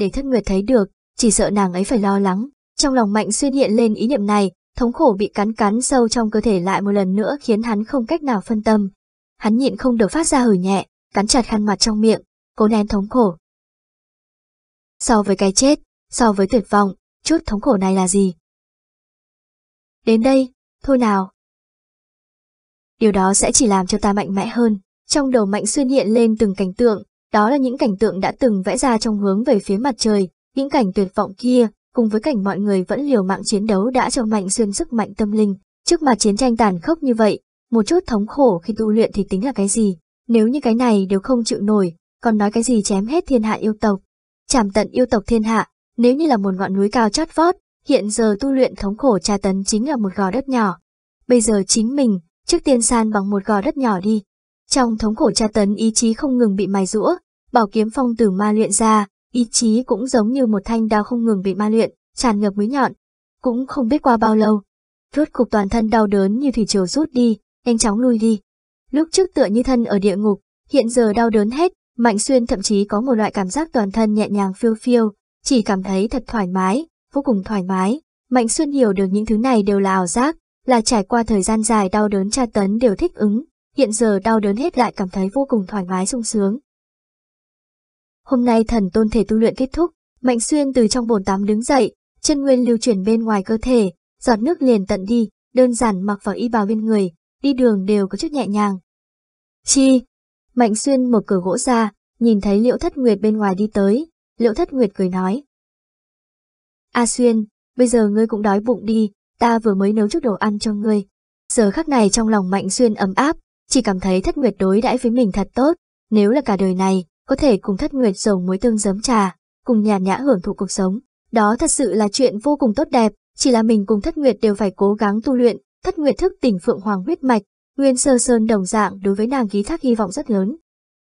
để thất nguyệt thấy được, chỉ sợ nàng ấy phải lo lắng. Trong lòng Mạnh Xuyên hiện lên ý niệm này, thống khổ bị cắn cắn sâu trong cơ thể lại một lần nữa khiến hắn không cách nào phân tâm. Hắn nhịn không được phát ra hử nhẹ, cắn chặt khăn mặt trong miệng, cố nén thống khổ. So với cái chết, so với tuyệt vọng, chút thống khổ này là gì? Đến đây, thôi nào. Điều đó sẽ chỉ làm cho ta mạnh mẽ hơn. Trong đầu Mạnh Xuyên hiện lên từng cảnh tượng, đó là những cảnh tượng đã từng vẽ ra trong hướng về phía mặt trời, những cảnh tuyệt vọng kia, cùng với cảnh mọi người vẫn liều mạng chiến đấu đã cho Mạnh Xuyên sức mạnh tâm linh. Trước mặt chiến tranh tàn khốc như vậy, một chút thống khổ khi tu luyện thì tính là cái gì, nếu như cái này đều không chịu nổi, còn nói cái gì chém hết thiên hạ yêu tộc. Chảm tận yêu tộc thiên hạ, nếu như là một ngọn núi cao chót vót, hiện giờ tu luyện thống khổ tra tấn chính là một gò đất nhỏ. Bây giờ chính mình, trước tiên san bằng một gò đất nhỏ đi, trong thống khổ tra tấn ý chí không ngừng bị mài rũa, bảo kiếm phong từ ma luyện ra, ý chí cũng giống như một thanh đao không ngừng bị ma luyện, tràn ngập mũi nhọn. Cũng không biết qua bao lâu, rốt cục toàn thân đau đớn như thủy triều rút đi, nhanh chóng lui đi. Lúc trước tựa như thân ở địa ngục, hiện giờ đau đớn hết, Mạnh Xuyên thậm chí có một loại cảm giác toàn thân nhẹ nhàng phiêu phiêu, chỉ cảm thấy thật thoải mái, vô cùng thoải mái. Mạnh Xuyên hiểu được những thứ này đều là ảo giác, là trải qua thời gian dài đau đớn tra tấn đều thích ứng, hiện giờ đau đớn hết lại cảm thấy vô cùng thoải mái sung sướng. Hôm nay thần tôn thể tu luyện kết thúc, Mạnh Xuyên từ trong bồn tắm đứng dậy, chân nguyên lưu chuyển bên ngoài cơ thể, giọt nước liền tận đi, đơn giản mặc vào y bào bên người, đi đường đều có chút nhẹ nhàng. Chi! Mạnh Xuyên mở cửa gỗ ra, nhìn thấy Liễu Thất Nguyệt bên ngoài đi tới, Liễu Thất Nguyệt cười nói. A Xuyên, bây giờ ngươi cũng đói bụng đi, ta vừa mới nấu chút đồ ăn cho ngươi. Giờ khắc này trong lòng Mạnh Xuyên ấm áp, chỉ cảm thấy thất nguyệt đối đãi với mình thật tốt, nếu là cả đời này, có thể cùng thất nguyệt dầu muối tương giấm trà, cùng nhàn nhã hưởng thụ cuộc sống. Đó thật sự là chuyện vô cùng tốt đẹp, chỉ là mình cùng thất nguyệt đều phải cố gắng tu luyện, thất nguyệt thức tỉnh phượng hoàng huyết mạch, nguyên sơ sơn đồng dạng đối với nàng ký thác hy vọng rất lớn.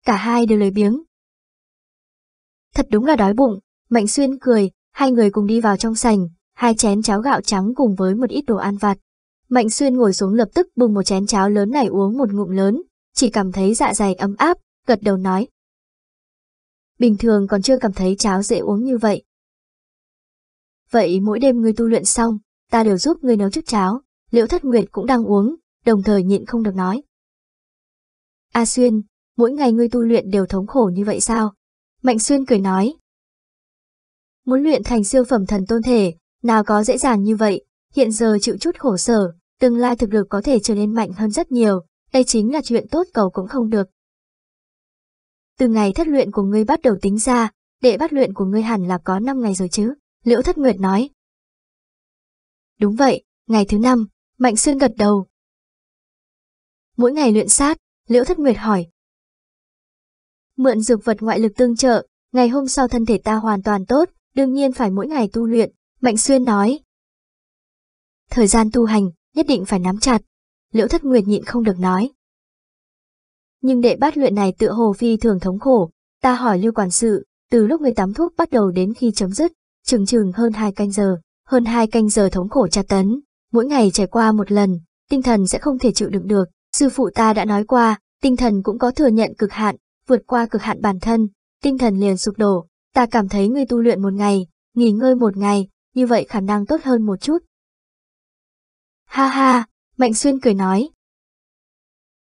Cả hai đều lời biếng. Thật đúng là đói bụng, Mạnh Xuyên cười, hai người cùng đi vào trong sành, hai chén cháo gạo trắng cùng với một ít đồ ăn vặt. Mạnh Xuyên ngồi xuống lập tức bưng một chén cháo lớn này uống một ngụm lớn, chỉ cảm thấy dạ dày ấm áp, gật đầu nói. Bình thường còn chưa cảm thấy cháo dễ uống như vậy. Vậy mỗi đêm ngươi tu luyện xong, ta đều giúp ngươi nấu chút cháo, liễu thất nguyệt cũng đang uống, đồng thời nhịn không được nói. A Xuyên, mỗi ngày ngươi tu luyện đều thống khổ như vậy sao? Mạnh Xuyên cười nói. Muốn luyện thành siêu phẩm thần tôn thể, nào có dễ dàng như vậy, hiện giờ chịu chút khổ sở, tương lai thực lực có thể trở nên mạnh hơn rất nhiều, đây chính là chuyện tốt cầu cũng không được. Từ ngày thất luyện của ngươi bắt đầu tính ra, đệ bắt luyện của ngươi hẳn là có 5 ngày rồi chứ, Liễu Thất Nguyệt nói. Đúng vậy, ngày thứ năm, Mạnh Xuyên gật đầu. Mỗi ngày luyện sát, Liễu Thất Nguyệt hỏi. Mượn dược vật ngoại lực tương trợ, ngày hôm sau thân thể ta hoàn toàn tốt, đương nhiên phải mỗi ngày tu luyện, Mạnh Xuyên nói. Thời gian tu hành, nhất định phải nắm chặt. Liễu Thất Nguyệt nhịn không được nói. Nhưng đệ bát luyện này tựa hồ phi thường thống khổ, ta hỏi lưu quản sự, từ lúc người tắm thuốc bắt đầu đến khi chấm dứt, chừng chừng hơn 2 canh giờ, hơn 2 canh giờ thống khổ tra tấn, mỗi ngày trải qua một lần, tinh thần sẽ không thể chịu đựng được, sư phụ ta đã nói qua, tinh thần cũng có thừa nhận cực hạn, vượt qua cực hạn bản thân, tinh thần liền sụp đổ, ta cảm thấy người tu luyện một ngày, nghỉ ngơi một ngày, như vậy khả năng tốt hơn một chút, Ha ha, Mạnh Xuyên cười nói.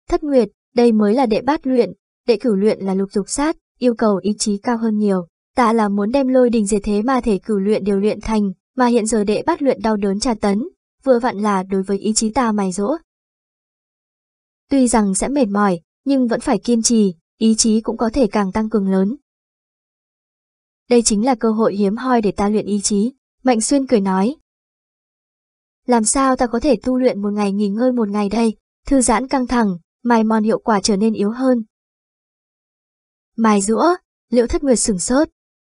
Thất Nguyệt, đây mới là đệ bát luyện, đệ cửu luyện là lục dục sát, yêu cầu ý chí cao hơn nhiều. Ta là muốn đem lôi đình diệt thế mà thể cửu luyện điều luyện thành, mà hiện giờ đệ bát luyện đau đớn tra tấn, vừa vặn là đối với ý chí ta mài dỗ. Tuy rằng sẽ mệt mỏi, nhưng vẫn phải kiên trì, ý chí cũng có thể càng tăng cường lớn. Đây chính là cơ hội hiếm hoi để ta luyện ý chí, Mạnh Xuyên cười nói. Làm sao ta có thể tu luyện một ngày nghỉ ngơi một ngày đây, thư giãn căng thẳng, mài mòn hiệu quả trở nên yếu hơn. Mài rũa, liễu thất nguyệt sửng sốt.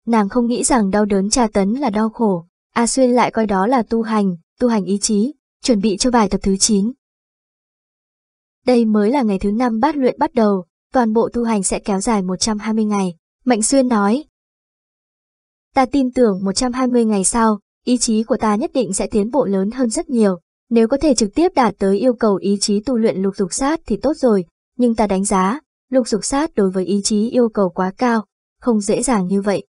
Nàng không nghĩ rằng đau đớn tra tấn là đau khổ, A Xuyên lại coi đó là tu hành, tu hành ý chí, chuẩn bị cho bài tập thứ 9. Đây mới là ngày thứ 5 bát luyện bắt đầu, toàn bộ tu hành sẽ kéo dài 120 ngày, Mạnh Xuyên nói. Ta tin tưởng 120 ngày sau, ý chí của ta nhất định sẽ tiến bộ lớn hơn rất nhiều. Nếu có thể trực tiếp đạt tới yêu cầu ý chí tu luyện lục dục sát thì tốt rồi, nhưng ta đánh giá, lục dục sát đối với ý chí yêu cầu quá cao, không dễ dàng như vậy.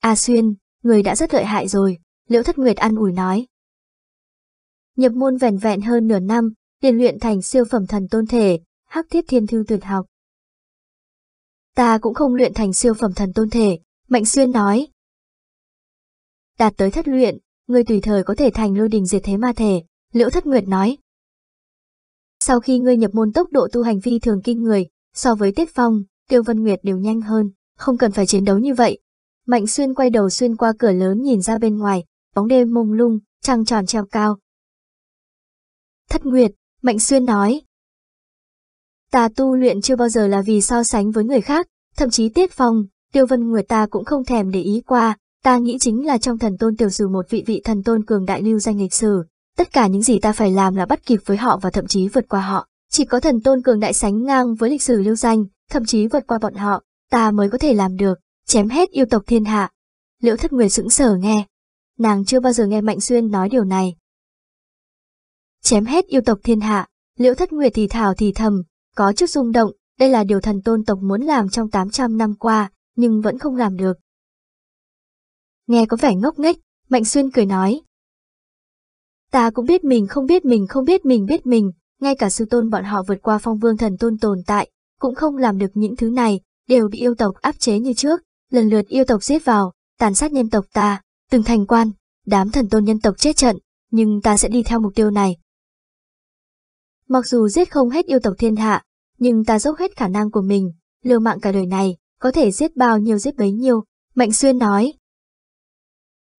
A Xuyên, người đã rất lợi hại rồi, Liễu Thất Nguyệt ăn ủi nói. Nhập môn vẻn vẹn hơn nửa năm, liền luyện thành siêu phẩm thần tôn thể, hắc thiết thiên thư tuyệt học. Ta cũng không luyện thành siêu phẩm thần tôn thể, Mạnh Xuyên nói, đạt tới thất luyện, ngươi tùy thời có thể thành lôi đình diệt thế ma thể, Liễu Thất Nguyệt nói. Sau khi ngươi nhập môn tốc độ tu hành phi thường kinh người, so với Tiết Phong, Tiêu Vân Nguyệt đều nhanh hơn, không cần phải chiến đấu như vậy. Mạnh Xuyên quay đầu xuyên qua cửa lớn nhìn ra bên ngoài, bóng đêm mông lung, trăng tròn treo cao. Thất Nguyệt, Mạnh Xuyên nói. Ta tu luyện chưa bao giờ là vì so sánh với người khác, thậm chí Tiết Phong, Tiêu Vân Nguyệt ta cũng không thèm để ý qua, ta nghĩ chính là trong thần tôn tiểu sử một vị vị thần tôn cường đại lưu danh lịch sử. Tất cả những gì ta phải làm là bắt kịp với họ và thậm chí vượt qua họ. Chỉ có thần tôn cường đại sánh ngang với lịch sử lưu danh, thậm chí vượt qua bọn họ, ta mới có thể làm được, chém hết yêu tộc thiên hạ. Liễu thất nguyệt sững sờ nghe. Nàng chưa bao giờ nghe Mạnh Xuyên nói điều này. Chém hết yêu tộc thiên hạ, liễu thất nguyệt thì thảo thì thầm, có chút rung động, đây là điều thần tôn tộc muốn làm trong 800 năm qua, nhưng vẫn không làm được nghe có vẻ ngốc nghếch, Mạnh Xuyên cười nói. Ta cũng biết mình không biết mình không biết mình biết mình, ngay cả sư tôn bọn họ vượt qua phong vương thần tôn tồn tại, cũng không làm được những thứ này, đều bị yêu tộc áp chế như trước, lần lượt yêu tộc giết vào, tàn sát nhân tộc ta, từng thành quan, đám thần tôn nhân tộc chết trận, nhưng ta sẽ đi theo mục tiêu này. Mặc dù giết không hết yêu tộc thiên hạ, nhưng ta dốc hết khả năng của mình, liều mạng cả đời này, có thể giết bao nhiêu giết bấy nhiêu, Mạnh Xuyên nói.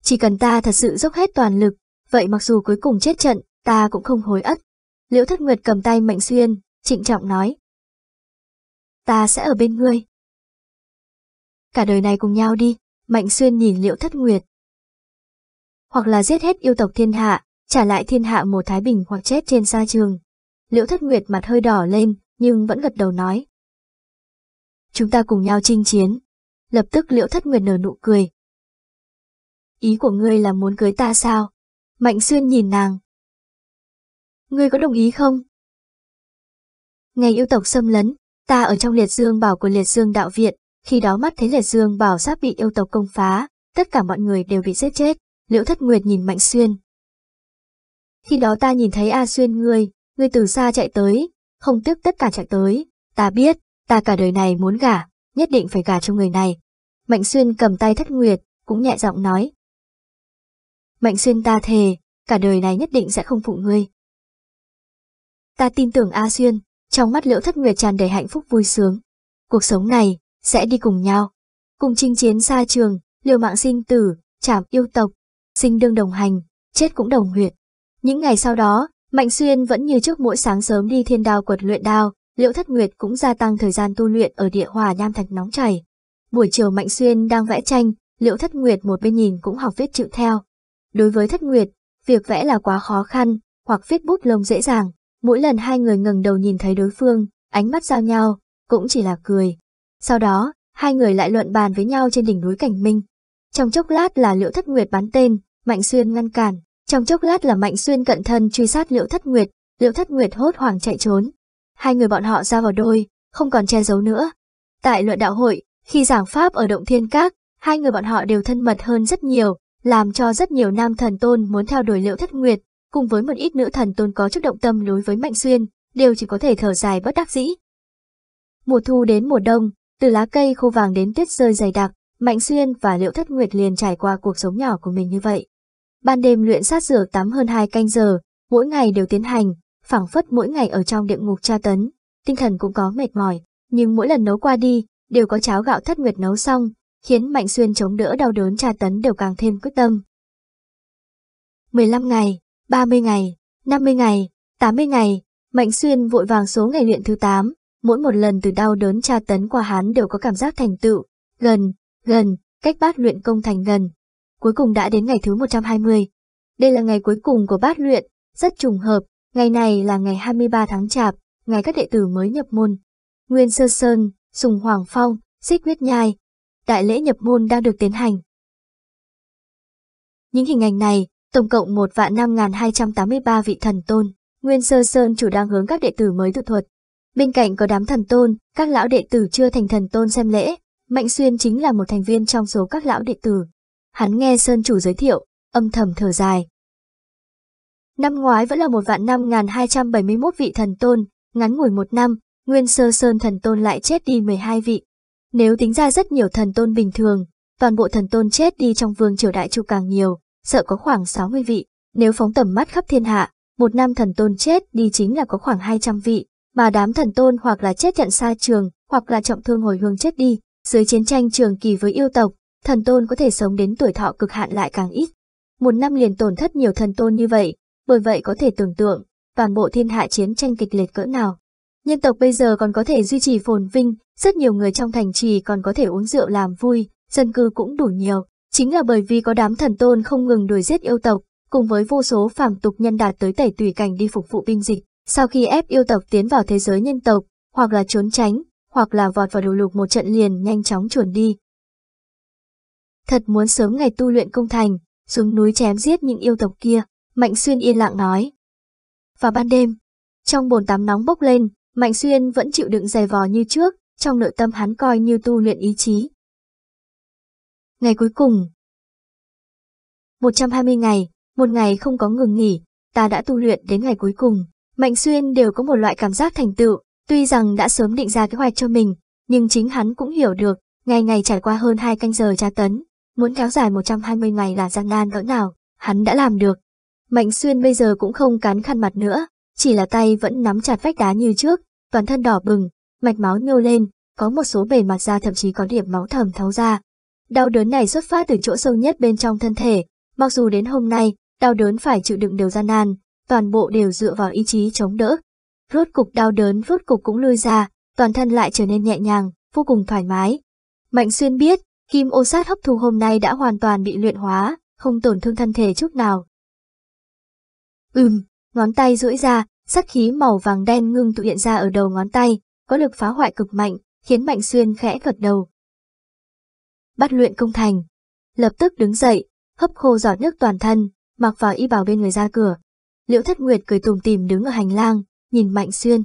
Chỉ cần ta thật sự dốc hết toàn lực, vậy mặc dù cuối cùng chết trận, ta cũng không hối ất. Liễu Thất Nguyệt cầm tay Mạnh Xuyên, trịnh trọng nói. Ta sẽ ở bên ngươi. Cả đời này cùng nhau đi, Mạnh Xuyên nhìn Liễu Thất Nguyệt. Hoặc là giết hết yêu tộc thiên hạ, trả lại thiên hạ một thái bình hoặc chết trên sa trường. Liễu Thất Nguyệt mặt hơi đỏ lên, nhưng vẫn gật đầu nói. Chúng ta cùng nhau chinh chiến. Lập tức Liễu Thất Nguyệt nở nụ cười, ý của ngươi là muốn cưới ta sao? Mạnh Xuyên nhìn nàng. Ngươi có đồng ý không? Ngày yêu tộc xâm lấn, ta ở trong liệt dương bảo của liệt dương đạo viện, khi đó mắt thấy liệt dương bảo sắp bị yêu tộc công phá, tất cả mọi người đều bị giết chết, liễu thất nguyệt nhìn Mạnh Xuyên. Khi đó ta nhìn thấy A Xuyên ngươi, ngươi từ xa chạy tới, không tiếc tất cả chạy tới, ta biết, ta cả đời này muốn gả, nhất định phải gả cho người này. Mạnh Xuyên cầm tay thất nguyệt, cũng nhẹ giọng nói, Mạnh Xuyên ta thề, cả đời này nhất định sẽ không phụ ngươi. Ta tin tưởng A Xuyên, trong mắt Liễu Thất Nguyệt tràn đầy hạnh phúc vui sướng. Cuộc sống này, sẽ đi cùng nhau. Cùng chinh chiến xa trường, liều mạng sinh tử, trảm yêu tộc, sinh đương đồng hành, chết cũng đồng huyệt. Những ngày sau đó, Mạnh Xuyên vẫn như trước mỗi sáng sớm đi thiên đao quật luyện đao, Liễu Thất Nguyệt cũng gia tăng thời gian tu luyện ở địa hòa nham thạch nóng chảy. Buổi chiều Mạnh Xuyên đang vẽ tranh, Liễu Thất Nguyệt một bên nhìn cũng học viết chữ theo. Đối với Thất Nguyệt, việc vẽ là quá khó khăn, hoặc viết bút lông dễ dàng. Mỗi lần hai người ngừng đầu nhìn thấy đối phương, ánh mắt giao nhau, cũng chỉ là cười. Sau đó, hai người lại luận bàn với nhau trên đỉnh núi Cảnh Minh. Trong chốc lát là Liễu Thất Nguyệt bắn tên, Mạnh Xuyên ngăn cản. Trong chốc lát là Mạnh Xuyên cận thân truy sát Liễu Thất Nguyệt, Liễu Thất Nguyệt hốt hoảng chạy trốn. Hai người bọn họ ra vào đôi, không còn che giấu nữa. Tại luận đạo hội, khi giảng pháp ở Động Thiên Các, hai người bọn họ đều thân mật hơn rất nhiều, làm cho rất nhiều nam thần tôn muốn theo đuổi liệu Thất Nguyệt, cùng với một ít nữ thần tôn có chút động tâm đối với Mạnh Xuyên, đều chỉ có thể thở dài bất đắc dĩ. Mùa thu đến mùa đông, từ lá cây khô vàng đến tuyết rơi dày đặc, Mạnh Xuyên và liệu Thất Nguyệt liền trải qua cuộc sống nhỏ của mình như vậy. Ban đêm luyện sát dược tắm hơn 2 canh giờ, mỗi ngày đều tiến hành, phảng phất mỗi ngày ở trong địa ngục tra tấn, tinh thần cũng có mệt mỏi, nhưng mỗi lần nấu qua đi, đều có cháo gạo Thất Nguyệt nấu xong, khiến Mạnh Xuyên chống đỡ đau đớn tra tấn đều càng thêm quyết tâm. 15 ngày, 30 ngày, 50 ngày, 80 ngày, Mạnh Xuyên vội vàng số ngày luyện thứ 8, mỗi một lần từ đau đớn tra tấn qua hắn đều có cảm giác thành tựu, gần, gần, cách bát luyện công thành gần. Cuối cùng đã đến ngày thứ 120. Đây là ngày cuối cùng của bát luyện, rất trùng hợp, ngày này là ngày 23 tháng Chạp, ngày các đệ tử mới nhập môn. Nguyên Sơ Sơn, Sùng Hoàng Phong, Xích Huyết Nhai, đại lễ nhập môn đang được tiến hành. Những hình ảnh này, tổng cộng 1 vạn 5.283 vị thần tôn, Nguyên Sơ Sơn chủ đang hướng các đệ tử mới tự thuật. Bên cạnh có đám thần tôn, các lão đệ tử chưa thành thần tôn xem lễ, Mạnh Xuyên chính là một thành viên trong số các lão đệ tử. Hắn nghe Sơn chủ giới thiệu, âm thầm thở dài. Năm ngoái vẫn là một vạn năm 5.271 vị thần tôn, ngắn ngủi một năm, Nguyên Sơ Sơn thần tôn lại chết đi 12 vị. Nếu tính ra rất nhiều thần tôn bình thường, toàn bộ thần tôn chết đi trong vương triều đại chu càng nhiều, sợ có khoảng 60 vị. Nếu phóng tầm mắt khắp thiên hạ, một năm thần tôn chết đi chính là có khoảng 200 vị, mà đám thần tôn hoặc là chết trận xa trường, hoặc là trọng thương hồi hương chết đi. Dưới chiến tranh trường kỳ với yêu tộc, thần tôn có thể sống đến tuổi thọ cực hạn lại càng ít. Một năm liền tổn thất nhiều thần tôn như vậy, bởi vậy có thể tưởng tượng, toàn bộ thiên hạ chiến tranh kịch liệt cỡ nào. Nhân tộc bây giờ còn có thể duy trì phồn vinh, rất nhiều người trong thành trì còn có thể uống rượu làm vui, dân cư cũng đủ nhiều. Chính là bởi vì có đám thần tôn không ngừng đuổi giết yêu tộc, cùng với vô số phàm tục nhân đạt tới tẩy tùy cảnh đi phục vụ binh dịch. Sau khi ép yêu tộc tiến vào thế giới nhân tộc, hoặc là trốn tránh, hoặc là vọt vào đồ lục một trận liền nhanh chóng chuồn đi. Thật muốn sớm ngày tu luyện công thành, xuống núi chém giết những yêu tộc kia, Mạnh Xuyên yên lặng nói. Và ban đêm, trong bồn tắm nóng bốc lên, Mạnh Xuyên vẫn chịu đựng dày vò như trước, trong nội tâm hắn coi như tu luyện ý chí. Ngày cuối cùng 120 ngày, một ngày không có ngừng nghỉ, ta đã tu luyện đến ngày cuối cùng. Mạnh Xuyên đều có một loại cảm giác thành tựu, tuy rằng đã sớm định ra kế hoạch cho mình, nhưng chính hắn cũng hiểu được, ngày ngày trải qua hơn 2 canh giờ tra tấn, muốn kéo dài 120 ngày là gian nan cỡ nào, hắn đã làm được. Mạnh Xuyên bây giờ cũng không cán khăn mặt nữa, chỉ là tay vẫn nắm chặt vách đá như trước, toàn thân đỏ bừng, mạch máu nhô lên, có một số bề mặt da thậm chí có điểm máu thầm thấu ra. Đau đớn này xuất phát từ chỗ sâu nhất bên trong thân thể, mặc dù đến hôm nay, đau đớn phải chịu đựng đều gian nan, toàn bộ đều dựa vào ý chí chống đỡ. Rốt cục đau đớn rốt cục cũng lui ra, toàn thân lại trở nên nhẹ nhàng, vô cùng thoải mái. Mạnh xuyên biết, kim ô sát hấp thu hôm nay đã hoàn toàn bị luyện hóa, không tổn thương thân thể chút nào. Ừm, ngón tay duỗi ra, Sắc khí màu vàng đen ngưng tụ hiện ra ở đầu ngón tay, có lực phá hoại cực mạnh, khiến Mạnh Xuyên khẽ gật đầu. Bắt luyện công thành. Lập tức đứng dậy, hấp khô giọt nước toàn thân, mặc vào y bào bên người ra cửa. Liễu Thất Nguyệt cười tùm tìm đứng ở hành lang, nhìn Mạnh Xuyên.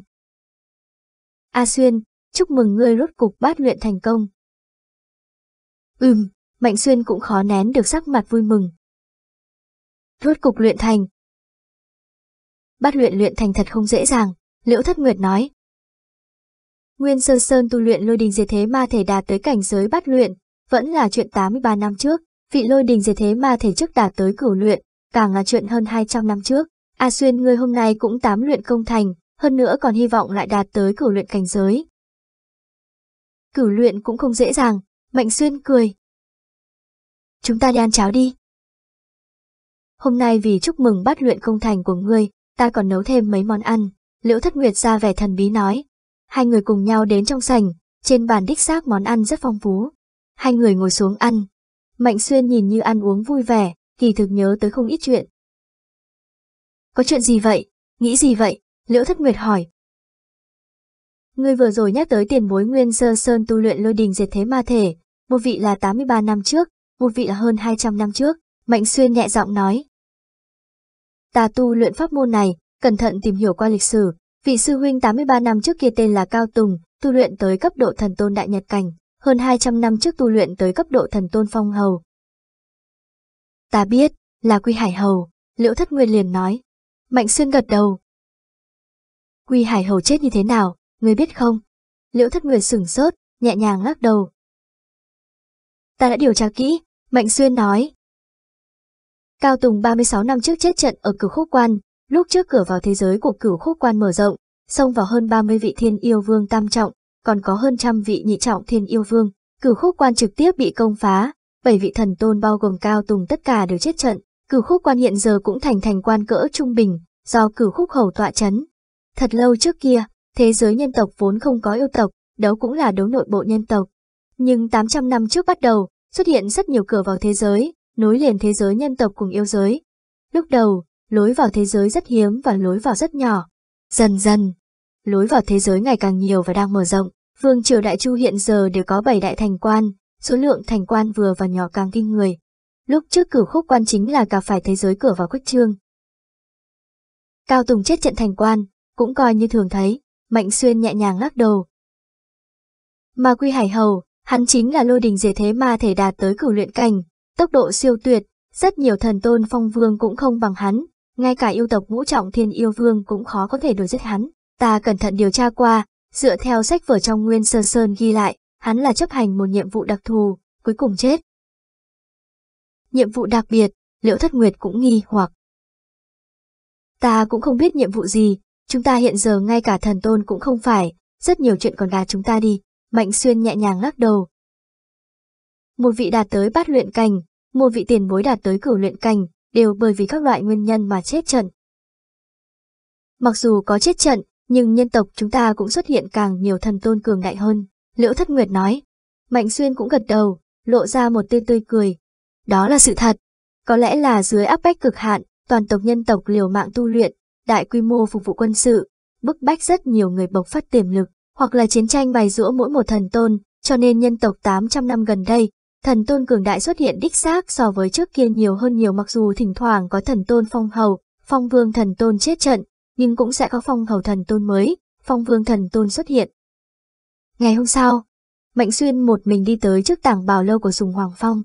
A Xuyên, chúc mừng ngươi rốt cục bát luyện thành công. Ừm, Mạnh Xuyên cũng khó nén được sắc mặt vui mừng. Rốt cục luyện thành, bắt luyện luyện thành thật không dễ dàng, Liễu Thất Nguyệt nói. Nguyên Sơ Sơn tu luyện lôi đình diệt thế ma thể đạt tới cảnh giới bắt luyện, vẫn là chuyện 83 năm trước, vị lôi đình diệt thế ma thể trước đạt tới cửu luyện, càng là chuyện hơn 200 năm trước. A Xuyên người hôm nay cũng tám luyện công thành, hơn nữa còn hy vọng lại đạt tới cửu luyện cảnh giới. Cửu luyện cũng không dễ dàng, Mạnh Xuyên cười. Chúng ta đi ăn cháo đi. Hôm nay vì chúc mừng bắt luyện công thành của ngươi, ta còn nấu thêm mấy món ăn. Liễu Thất Nguyệt ra vẻ thần bí nói. Hai người cùng nhau đến trong sảnh, trên bàn đích xác món ăn rất phong phú. Hai người ngồi xuống ăn. Mạnh Xuyên nhìn như ăn uống vui vẻ, kỳ thực nhớ tới không ít chuyện. Có chuyện gì vậy? Nghĩ gì vậy? Liễu Thất Nguyệt hỏi. Ngươi vừa rồi nhắc tới tiền bối Nguyên Sơ Sơn tu luyện lôi đình diệt thế ma thể, một vị là 83 năm trước, một vị là hơn 200 năm trước, Mạnh Xuyên nhẹ giọng nói, Ta tu luyện pháp môn này, cẩn thận tìm hiểu qua lịch sử, vị sư huynh 83 năm trước kia tên là Cao Tùng, tu luyện tới cấp độ thần tôn đại nhật cảnh, hơn 200 năm trước tu luyện tới cấp độ thần tôn phong hầu. Ta biết, là Quy Hải Hầu, Liễu Thất Nguyên liền nói. Mạnh Xuyên gật đầu. Quy Hải Hầu chết như thế nào, ngươi biết không? Liễu Thất Nguyên sửng sốt, nhẹ nhàng lắc đầu. Ta đã điều tra kỹ, Mạnh Xuyên nói, Cao Tùng 36 năm trước chết trận ở cửu khúc quan, lúc trước cửa vào thế giới của cửu khúc quan mở rộng, xông vào hơn 30 vị thiên yêu vương tam trọng, còn có hơn trăm vị nhị trọng thiên yêu vương. Cửu khúc quan trực tiếp bị công phá, bảy vị thần tôn bao gồm Cao Tùng tất cả đều chết trận. Cửu khúc quan hiện giờ cũng thành thành quan cỡ trung bình, do cửu khúc hầu tọa chấn. Thật lâu trước kia, thế giới nhân tộc vốn không có yêu tộc, đấu cũng là đấu nội bộ nhân tộc. Nhưng 800 năm trước bắt đầu, xuất hiện rất nhiều cửa vào thế giới, nối liền thế giới nhân tộc cùng yêu giới. Lúc đầu, lối vào thế giới rất hiếm và lối vào rất nhỏ. Dần dần, lối vào thế giới ngày càng nhiều và đang mở rộng. Vương triều Đại Chu hiện giờ đều có 7 đại thành quan, số lượng thành quan vừa và nhỏ càng kinh người. Lúc trước cửu khúc quan chính là cả phải thế giới cửa vào quách trương. Cao Tùng chết trận thành quan, cũng coi như thường thấy, Mạnh Xuyên nhẹ nhàng lắc đầu. Mà Quy Hải Hầu, hắn chính là lôi đình dề thế ma thể đạt tới cửu luyện cảnh, Tốc độ siêu tuyệt, rất nhiều thần tôn phong vương cũng không bằng hắn, ngay cả yêu tộc ngũ trọng thiên yêu vương cũng khó có thể đuổi giết hắn. Ta cẩn thận điều tra qua, dựa theo sách vở trong Nguyên Sơn Sơn ghi lại, hắn là chấp hành một nhiệm vụ đặc thù, cuối cùng chết. Nhiệm vụ đặc biệt, Liễu Thất Nguyệt cũng nghi hoặc. Ta cũng không biết nhiệm vụ gì, chúng ta hiện giờ ngay cả thần tôn cũng không phải, rất nhiều chuyện còn gà chúng ta đi, Mạnh Xuyên nhẹ nhàng lắc đầu. Một vị đạt tới bát luyện cảnh, một vị tiền bối đạt tới cửu luyện cảnh, đều bởi vì các loại nguyên nhân mà chết trận. Mặc dù có chết trận, nhưng nhân tộc chúng ta cũng xuất hiện càng nhiều thần tôn cường đại hơn, Liễu Thất Nguyệt nói. Mạnh Xuyên cũng gật đầu, lộ ra một tươi tươi cười. Đó là sự thật. Có lẽ là dưới áp bách cực hạn, toàn tộc nhân tộc liều mạng tu luyện, đại quy mô phục vụ quân sự, bức bách rất nhiều người bộc phát tiềm lực, hoặc là chiến tranh bày rũa mỗi một thần tôn, cho nên nhân tộc 800 năm gần đây thần tôn cường đại xuất hiện đích xác so với trước kia nhiều hơn nhiều mặc dù thỉnh thoảng có thần tôn phong hầu, phong vương thần tôn chết trận, nhưng cũng sẽ có phong hầu thần tôn mới, phong vương thần tôn xuất hiện. Ngày hôm sau, Mạnh Xuyên một mình đi tới trước tảng bào lâu của Sùng Hoàng Phong.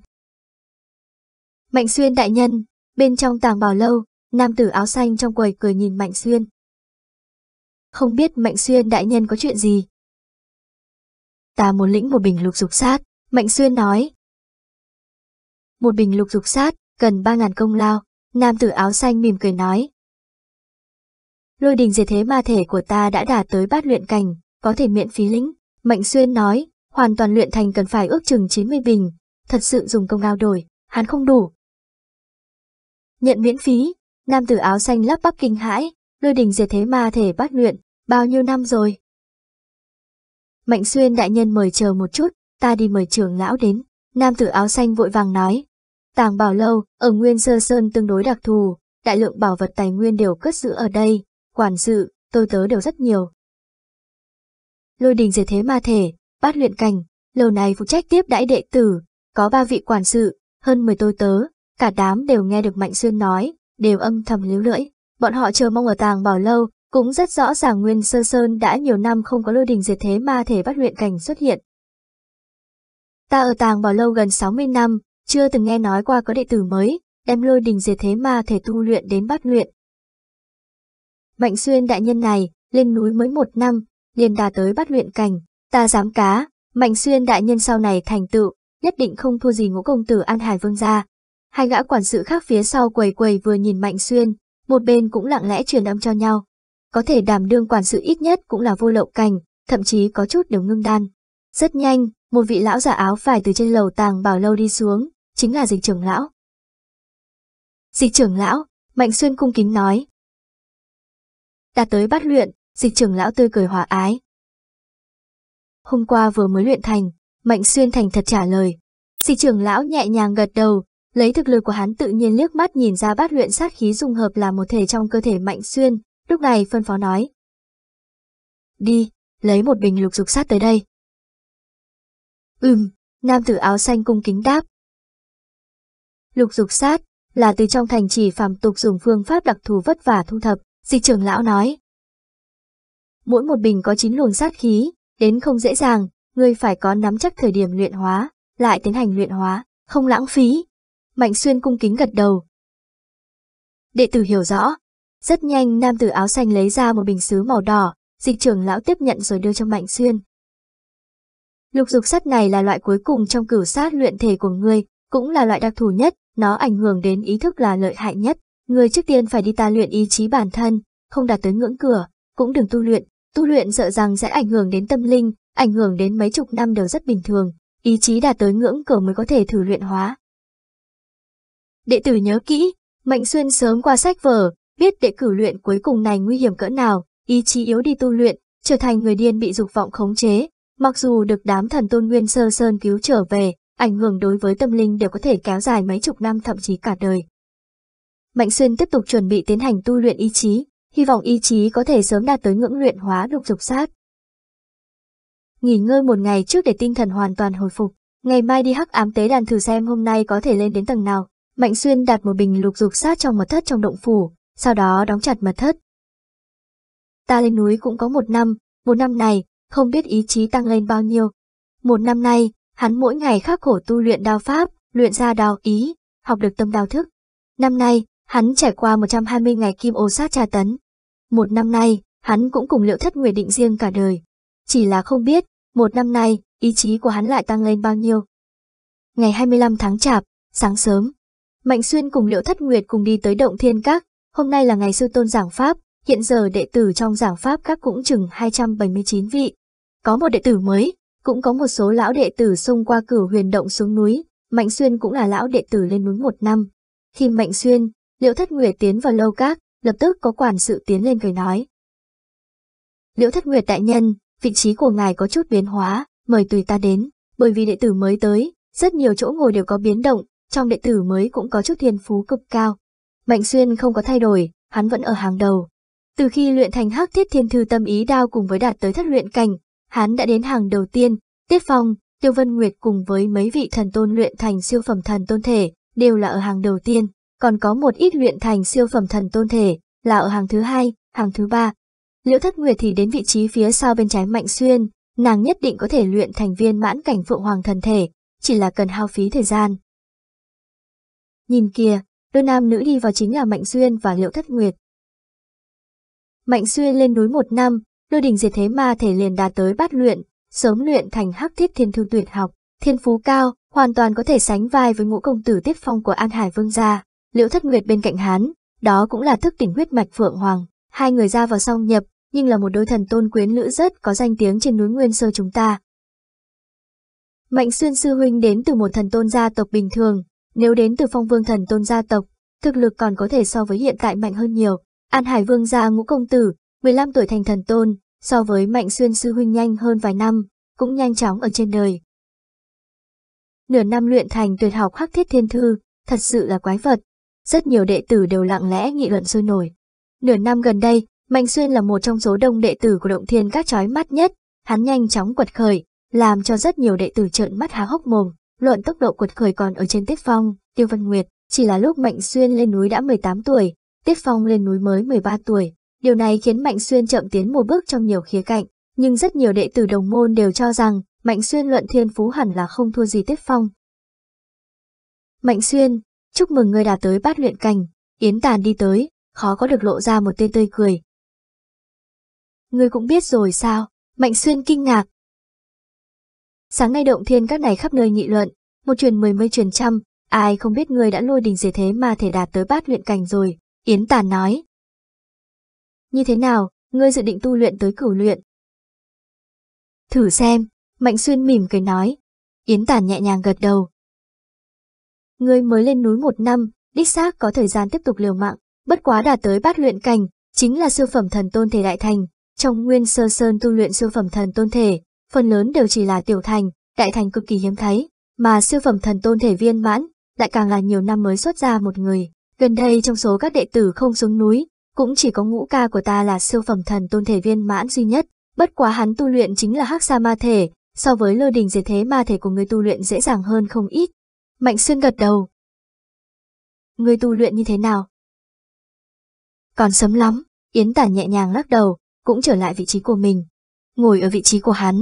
Mạnh Xuyên đại nhân, bên trong tảng bào lâu, nam tử áo xanh trong quầy cười nhìn Mạnh Xuyên. Không biết Mạnh Xuyên đại nhân có chuyện gì? Ta muốn lĩnh một bình lục dục sát, Mạnh Xuyên nói, một bình lục dục sát, cần ba ngàn công lao, nam tử áo xanh mỉm cười nói. Lôi đình diệt thế ma thể của ta đã đạt tới bát luyện cảnh, có thể miễn phí lĩnh. Mạnh xuyên nói, hoàn toàn luyện thành cần phải ước chừng 90 bình, thật sự dùng công lao đổi, hắn không đủ. Nhận miễn phí, nam tử áo xanh lắp bắp kinh hãi, lôi đình diệt thế ma thể bát luyện, bao nhiêu năm rồi? Mạnh xuyên đại nhân mời chờ một chút, ta đi mời trưởng lão đến. Nam tử áo xanh vội vàng nói. Tàng bảo lâu, ở Nguyên Sơ Sơn tương đối đặc thù, đại lượng bảo vật tài nguyên đều cất giữ ở đây, quản sự, tôi tớ đều rất nhiều. Lôi đình giải thế ma thể, bát luyện cảnh, lâu này phụ trách tiếp đãi đệ tử, có ba vị quản sự, hơn 10 tôi tớ, cả đám đều nghe được Mạnh Xuyên nói, đều âm thầm líu lưỡi. Bọn họ chờ mong ở tàng bảo lâu, cũng rất rõ ràng Nguyên Sơ Sơn đã nhiều năm không có lôi đình diệt thế ma thể bắt luyện cảnh xuất hiện. Ta ở tàng bảo lâu gần 60 năm, chưa từng nghe nói qua có đệ tử mới, đem lôi đình dệt thế mà thể tu luyện đến bát luyện. Mạnh xuyên đại nhân này, lên núi mới một năm, liền đà tới bát luyện cảnh, ta dám cá, mạnh xuyên đại nhân sau này thành tựu, nhất định không thua gì ngũ công tử An Hải Vương gia. Hai gã quản sự khác phía sau quầy quầy vừa nhìn mạnh xuyên, một bên cũng lặng lẽ truyền âm cho nhau. Có thể đảm đương quản sự ít nhất cũng là vô lậu cảnh, thậm chí có chút đều ngưng đan. Rất nhanh, một vị lão giả áo phải từ trên lầu tàng bảo lâu đi xuống, chính là dịch trưởng lão. Dịch trưởng lão, Mạnh Xuyên cung kính nói. Đạt tới bắt luyện, dịch trưởng lão tươi cười hòa ái. Hôm qua vừa mới luyện thành, Mạnh Xuyên thành thật trả lời. Dịch trưởng lão nhẹ nhàng gật đầu, lấy thực lực của hắn tự nhiên liếc mắt nhìn ra bát luyện sát khí dung hợp là một thể trong cơ thể Mạnh Xuyên, lúc này phân phó nói. Đi, lấy một bình lục dục sát tới đây. Ừm, nam tử áo xanh cung kính đáp, Lục dục sát là từ trong thành trì phàm tục dùng phương pháp đặc thù vất vả thu thập, dịch trưởng lão nói. Mỗi một bình có 9 luồng sát khí, đến không dễ dàng, ngươi phải có nắm chắc thời điểm luyện hóa, lại tiến hành luyện hóa, không lãng phí. Mạnh xuyên cung kính gật đầu. Đệ tử hiểu rõ. Rất nhanh nam tử áo xanh lấy ra một bình sứ màu đỏ, dịch trưởng lão tiếp nhận rồi đưa cho Mạnh xuyên. Lục dục sát này là loại cuối cùng trong cửu sát luyện thể của ngươi, cũng là loại đặc thù nhất, nó ảnh hưởng đến ý thức là lợi hại nhất. Người trước tiên phải đi ta luyện ý chí bản thân, không đạt tới ngưỡng cửa, cũng đừng tu luyện. Tu luyện sợ rằng sẽ ảnh hưởng đến tâm linh, ảnh hưởng đến mấy chục năm đều rất bình thường, ý chí đạt tới ngưỡng cửa mới có thể thử luyện hóa. Đệ tử nhớ kỹ, Mạnh Xuyên sớm qua sách vở, biết đệ cử luyện cuối cùng này nguy hiểm cỡ nào, ý chí yếu đi tu luyện, trở thành người điên bị dục vọng khống chế, mặc dù được đám thần tôn nguyên sơ sơn cứu trở về, ảnh hưởng đối với tâm linh đều có thể kéo dài mấy chục năm thậm chí cả đời. Mạnh Xuyên tiếp tục chuẩn bị tiến hành tu luyện ý chí, hy vọng ý chí có thể sớm đạt tới ngưỡng luyện hóa lục dục sát. Nghỉ ngơi một ngày trước để tinh thần hoàn toàn hồi phục, ngày mai đi hắc ám tế đàn thử xem hôm nay có thể lên đến tầng nào. Mạnh Xuyên đặt một bình lục dục sát trong mật thất trong động phủ, sau đó đóng chặt mật thất. Ta lên núi cũng có một năm, một năm này, không biết ý chí tăng lên bao nhiêu. Một năm nay, Hắn mỗi ngày khắc khổ tu luyện đao pháp, luyện ra đao ý, học được tâm đao thức. Năm nay, hắn trải qua 120 ngày kim ô sát tra tấn. Một năm nay, hắn cũng cùng liệu thất nguyệt định riêng cả đời. Chỉ là không biết, một năm nay, ý chí của hắn lại tăng lên bao nhiêu. Ngày 25 tháng Chạp, sáng sớm, Mạnh Xuyên cùng Liễu Thất Nguyệt cùng đi tới Động Thiên Các, hôm nay là ngày sư tôn giảng Pháp, hiện giờ đệ tử trong giảng Pháp các cũng chừng 279 vị. Có một đệ tử mới, cũng có một số lão đệ tử xông qua cửa huyền động xuống núi, Mạnh Xuyên cũng là lão đệ tử lên núi một năm. Khi Mạnh Xuyên, Liễu Thất Nguyệt tiến vào lâu các, lập tức có quản sự tiến lên cười nói. Liễu Thất Nguyệt đại nhân, vị trí của ngài có chút biến hóa, mời tùy ta đến, bởi vì đệ tử mới tới, rất nhiều chỗ ngồi đều có biến động, trong đệ tử mới cũng có chút thiên phú cực cao. Mạnh Xuyên không có thay đổi, hắn vẫn ở hàng đầu. Từ khi luyện thành hắc thiết thiên thư tâm ý đao cùng với đạt tới thất luyện cảnh, hắn đã đến hàng đầu tiên, Tiết Phong, Tiêu Vân Nguyệt cùng với mấy vị thần tôn luyện thành siêu phẩm thần tôn thể, đều là ở hàng đầu tiên, còn có một ít luyện thành siêu phẩm thần tôn thể, là ở hàng thứ hai, hàng thứ ba. Liễu Thất Nguyệt thì đến vị trí phía sau bên trái Mạnh Xuyên, nàng nhất định có thể luyện thành viên mãn cảnh phượng hoàng thần thể, chỉ là cần hao phí thời gian. Nhìn kìa, đôi nam nữ đi vào chính là Mạnh Xuyên và Liễu Thất Nguyệt. Mạnh Xuyên lên núi một năm, Lôi đình diệt thế ma thể liền đạt tới bát luyện, sớm luyện thành hắc thiết thiên thương tuyệt học, thiên phú cao, hoàn toàn có thể sánh vai với ngũ công tử tiết phong của An Hải Vương gia, Liễu Thất Nguyệt bên cạnh hắn, đó cũng là thức tỉnh huyết mạch Phượng Hoàng, hai người ra vào song nhập, nhưng là một đôi thần tôn quyến lữ rất có danh tiếng trên núi Nguyên Sơ chúng ta. Mạnh Xuyên Sư Huynh đến từ một thần tôn gia tộc bình thường, nếu đến từ phong vương thần tôn gia tộc, thực lực còn có thể so với hiện tại mạnh hơn nhiều. An Hải Vương gia ngũ công tử, 15 tuổi thành thần tôn, so với Mạnh Xuyên sư huynh nhanh hơn vài năm, cũng nhanh chóng ở trên đời. Nửa năm luyện thành tuyệt học khắc thiết thiên thư, thật sự là quái vật. Rất nhiều đệ tử đều lặng lẽ nghị luận sôi nổi. Nửa năm gần đây, Mạnh Xuyên là một trong số đông đệ tử của động thiên các chói mắt nhất, hắn nhanh chóng quật khởi, làm cho rất nhiều đệ tử trợn mắt há hốc mồm, luận tốc độ quật khởi còn ở trên Tiết Phong, Tiêu Văn Nguyệt, chỉ là lúc Mạnh Xuyên lên núi đã 18 tuổi, Tiết Phong lên núi mới 13 tuổi, Điều này khiến Mạnh Xuyên chậm tiến một bước trong nhiều khía cạnh, nhưng rất nhiều đệ tử đồng môn đều cho rằng Mạnh Xuyên luận thiên phú hẳn là không thua gì Tiết Phong. Mạnh Xuyên, chúc mừng ngươi đã tới bát luyện cảnh, Yến Tàn đi tới, khó có được lộ ra một tên tươi cười. người cũng biết rồi sao, Mạnh Xuyên kinh ngạc. Sáng nay động thiên các này khắp nơi nghị luận, một truyền mười mươi truyền trăm, ai không biết người đã lôi đình gì thế mà thể đạt tới bát luyện cảnh rồi, Yến Tàn nói. Như thế nào, ngươi dự định tu luyện tới cửu luyện? Thử xem, Mạnh Xuyên mỉm cười nói. Yến Tản nhẹ nhàng gật đầu. Ngươi mới lên núi một năm, đích xác có thời gian tiếp tục liều mạng, bất quá đạt tới bát luyện cảnh, chính là siêu phẩm thần tôn thể đại thành. Trong nguyên sơ sơn tu luyện siêu phẩm thần tôn thể, phần lớn đều chỉ là tiểu thành, đại thành cực kỳ hiếm thấy, mà siêu phẩm thần tôn thể viên mãn, lại càng là nhiều năm mới xuất ra một người. Gần đây trong số các đệ tử không xuống núi, cũng chỉ có ngũ ca của ta là siêu phẩm thần tôn thể viên mãn duy nhất, bất quá hắn tu luyện chính là hắc sa ma thể, so với lôi đình dế thế ma thể của người tu luyện dễ dàng hơn không ít. Mạnh xuyên gật đầu. Người tu luyện như thế nào? Còn sớm lắm, Yến Tản nhẹ nhàng lắc đầu, cũng trở lại vị trí của mình. Ngồi ở vị trí của hắn,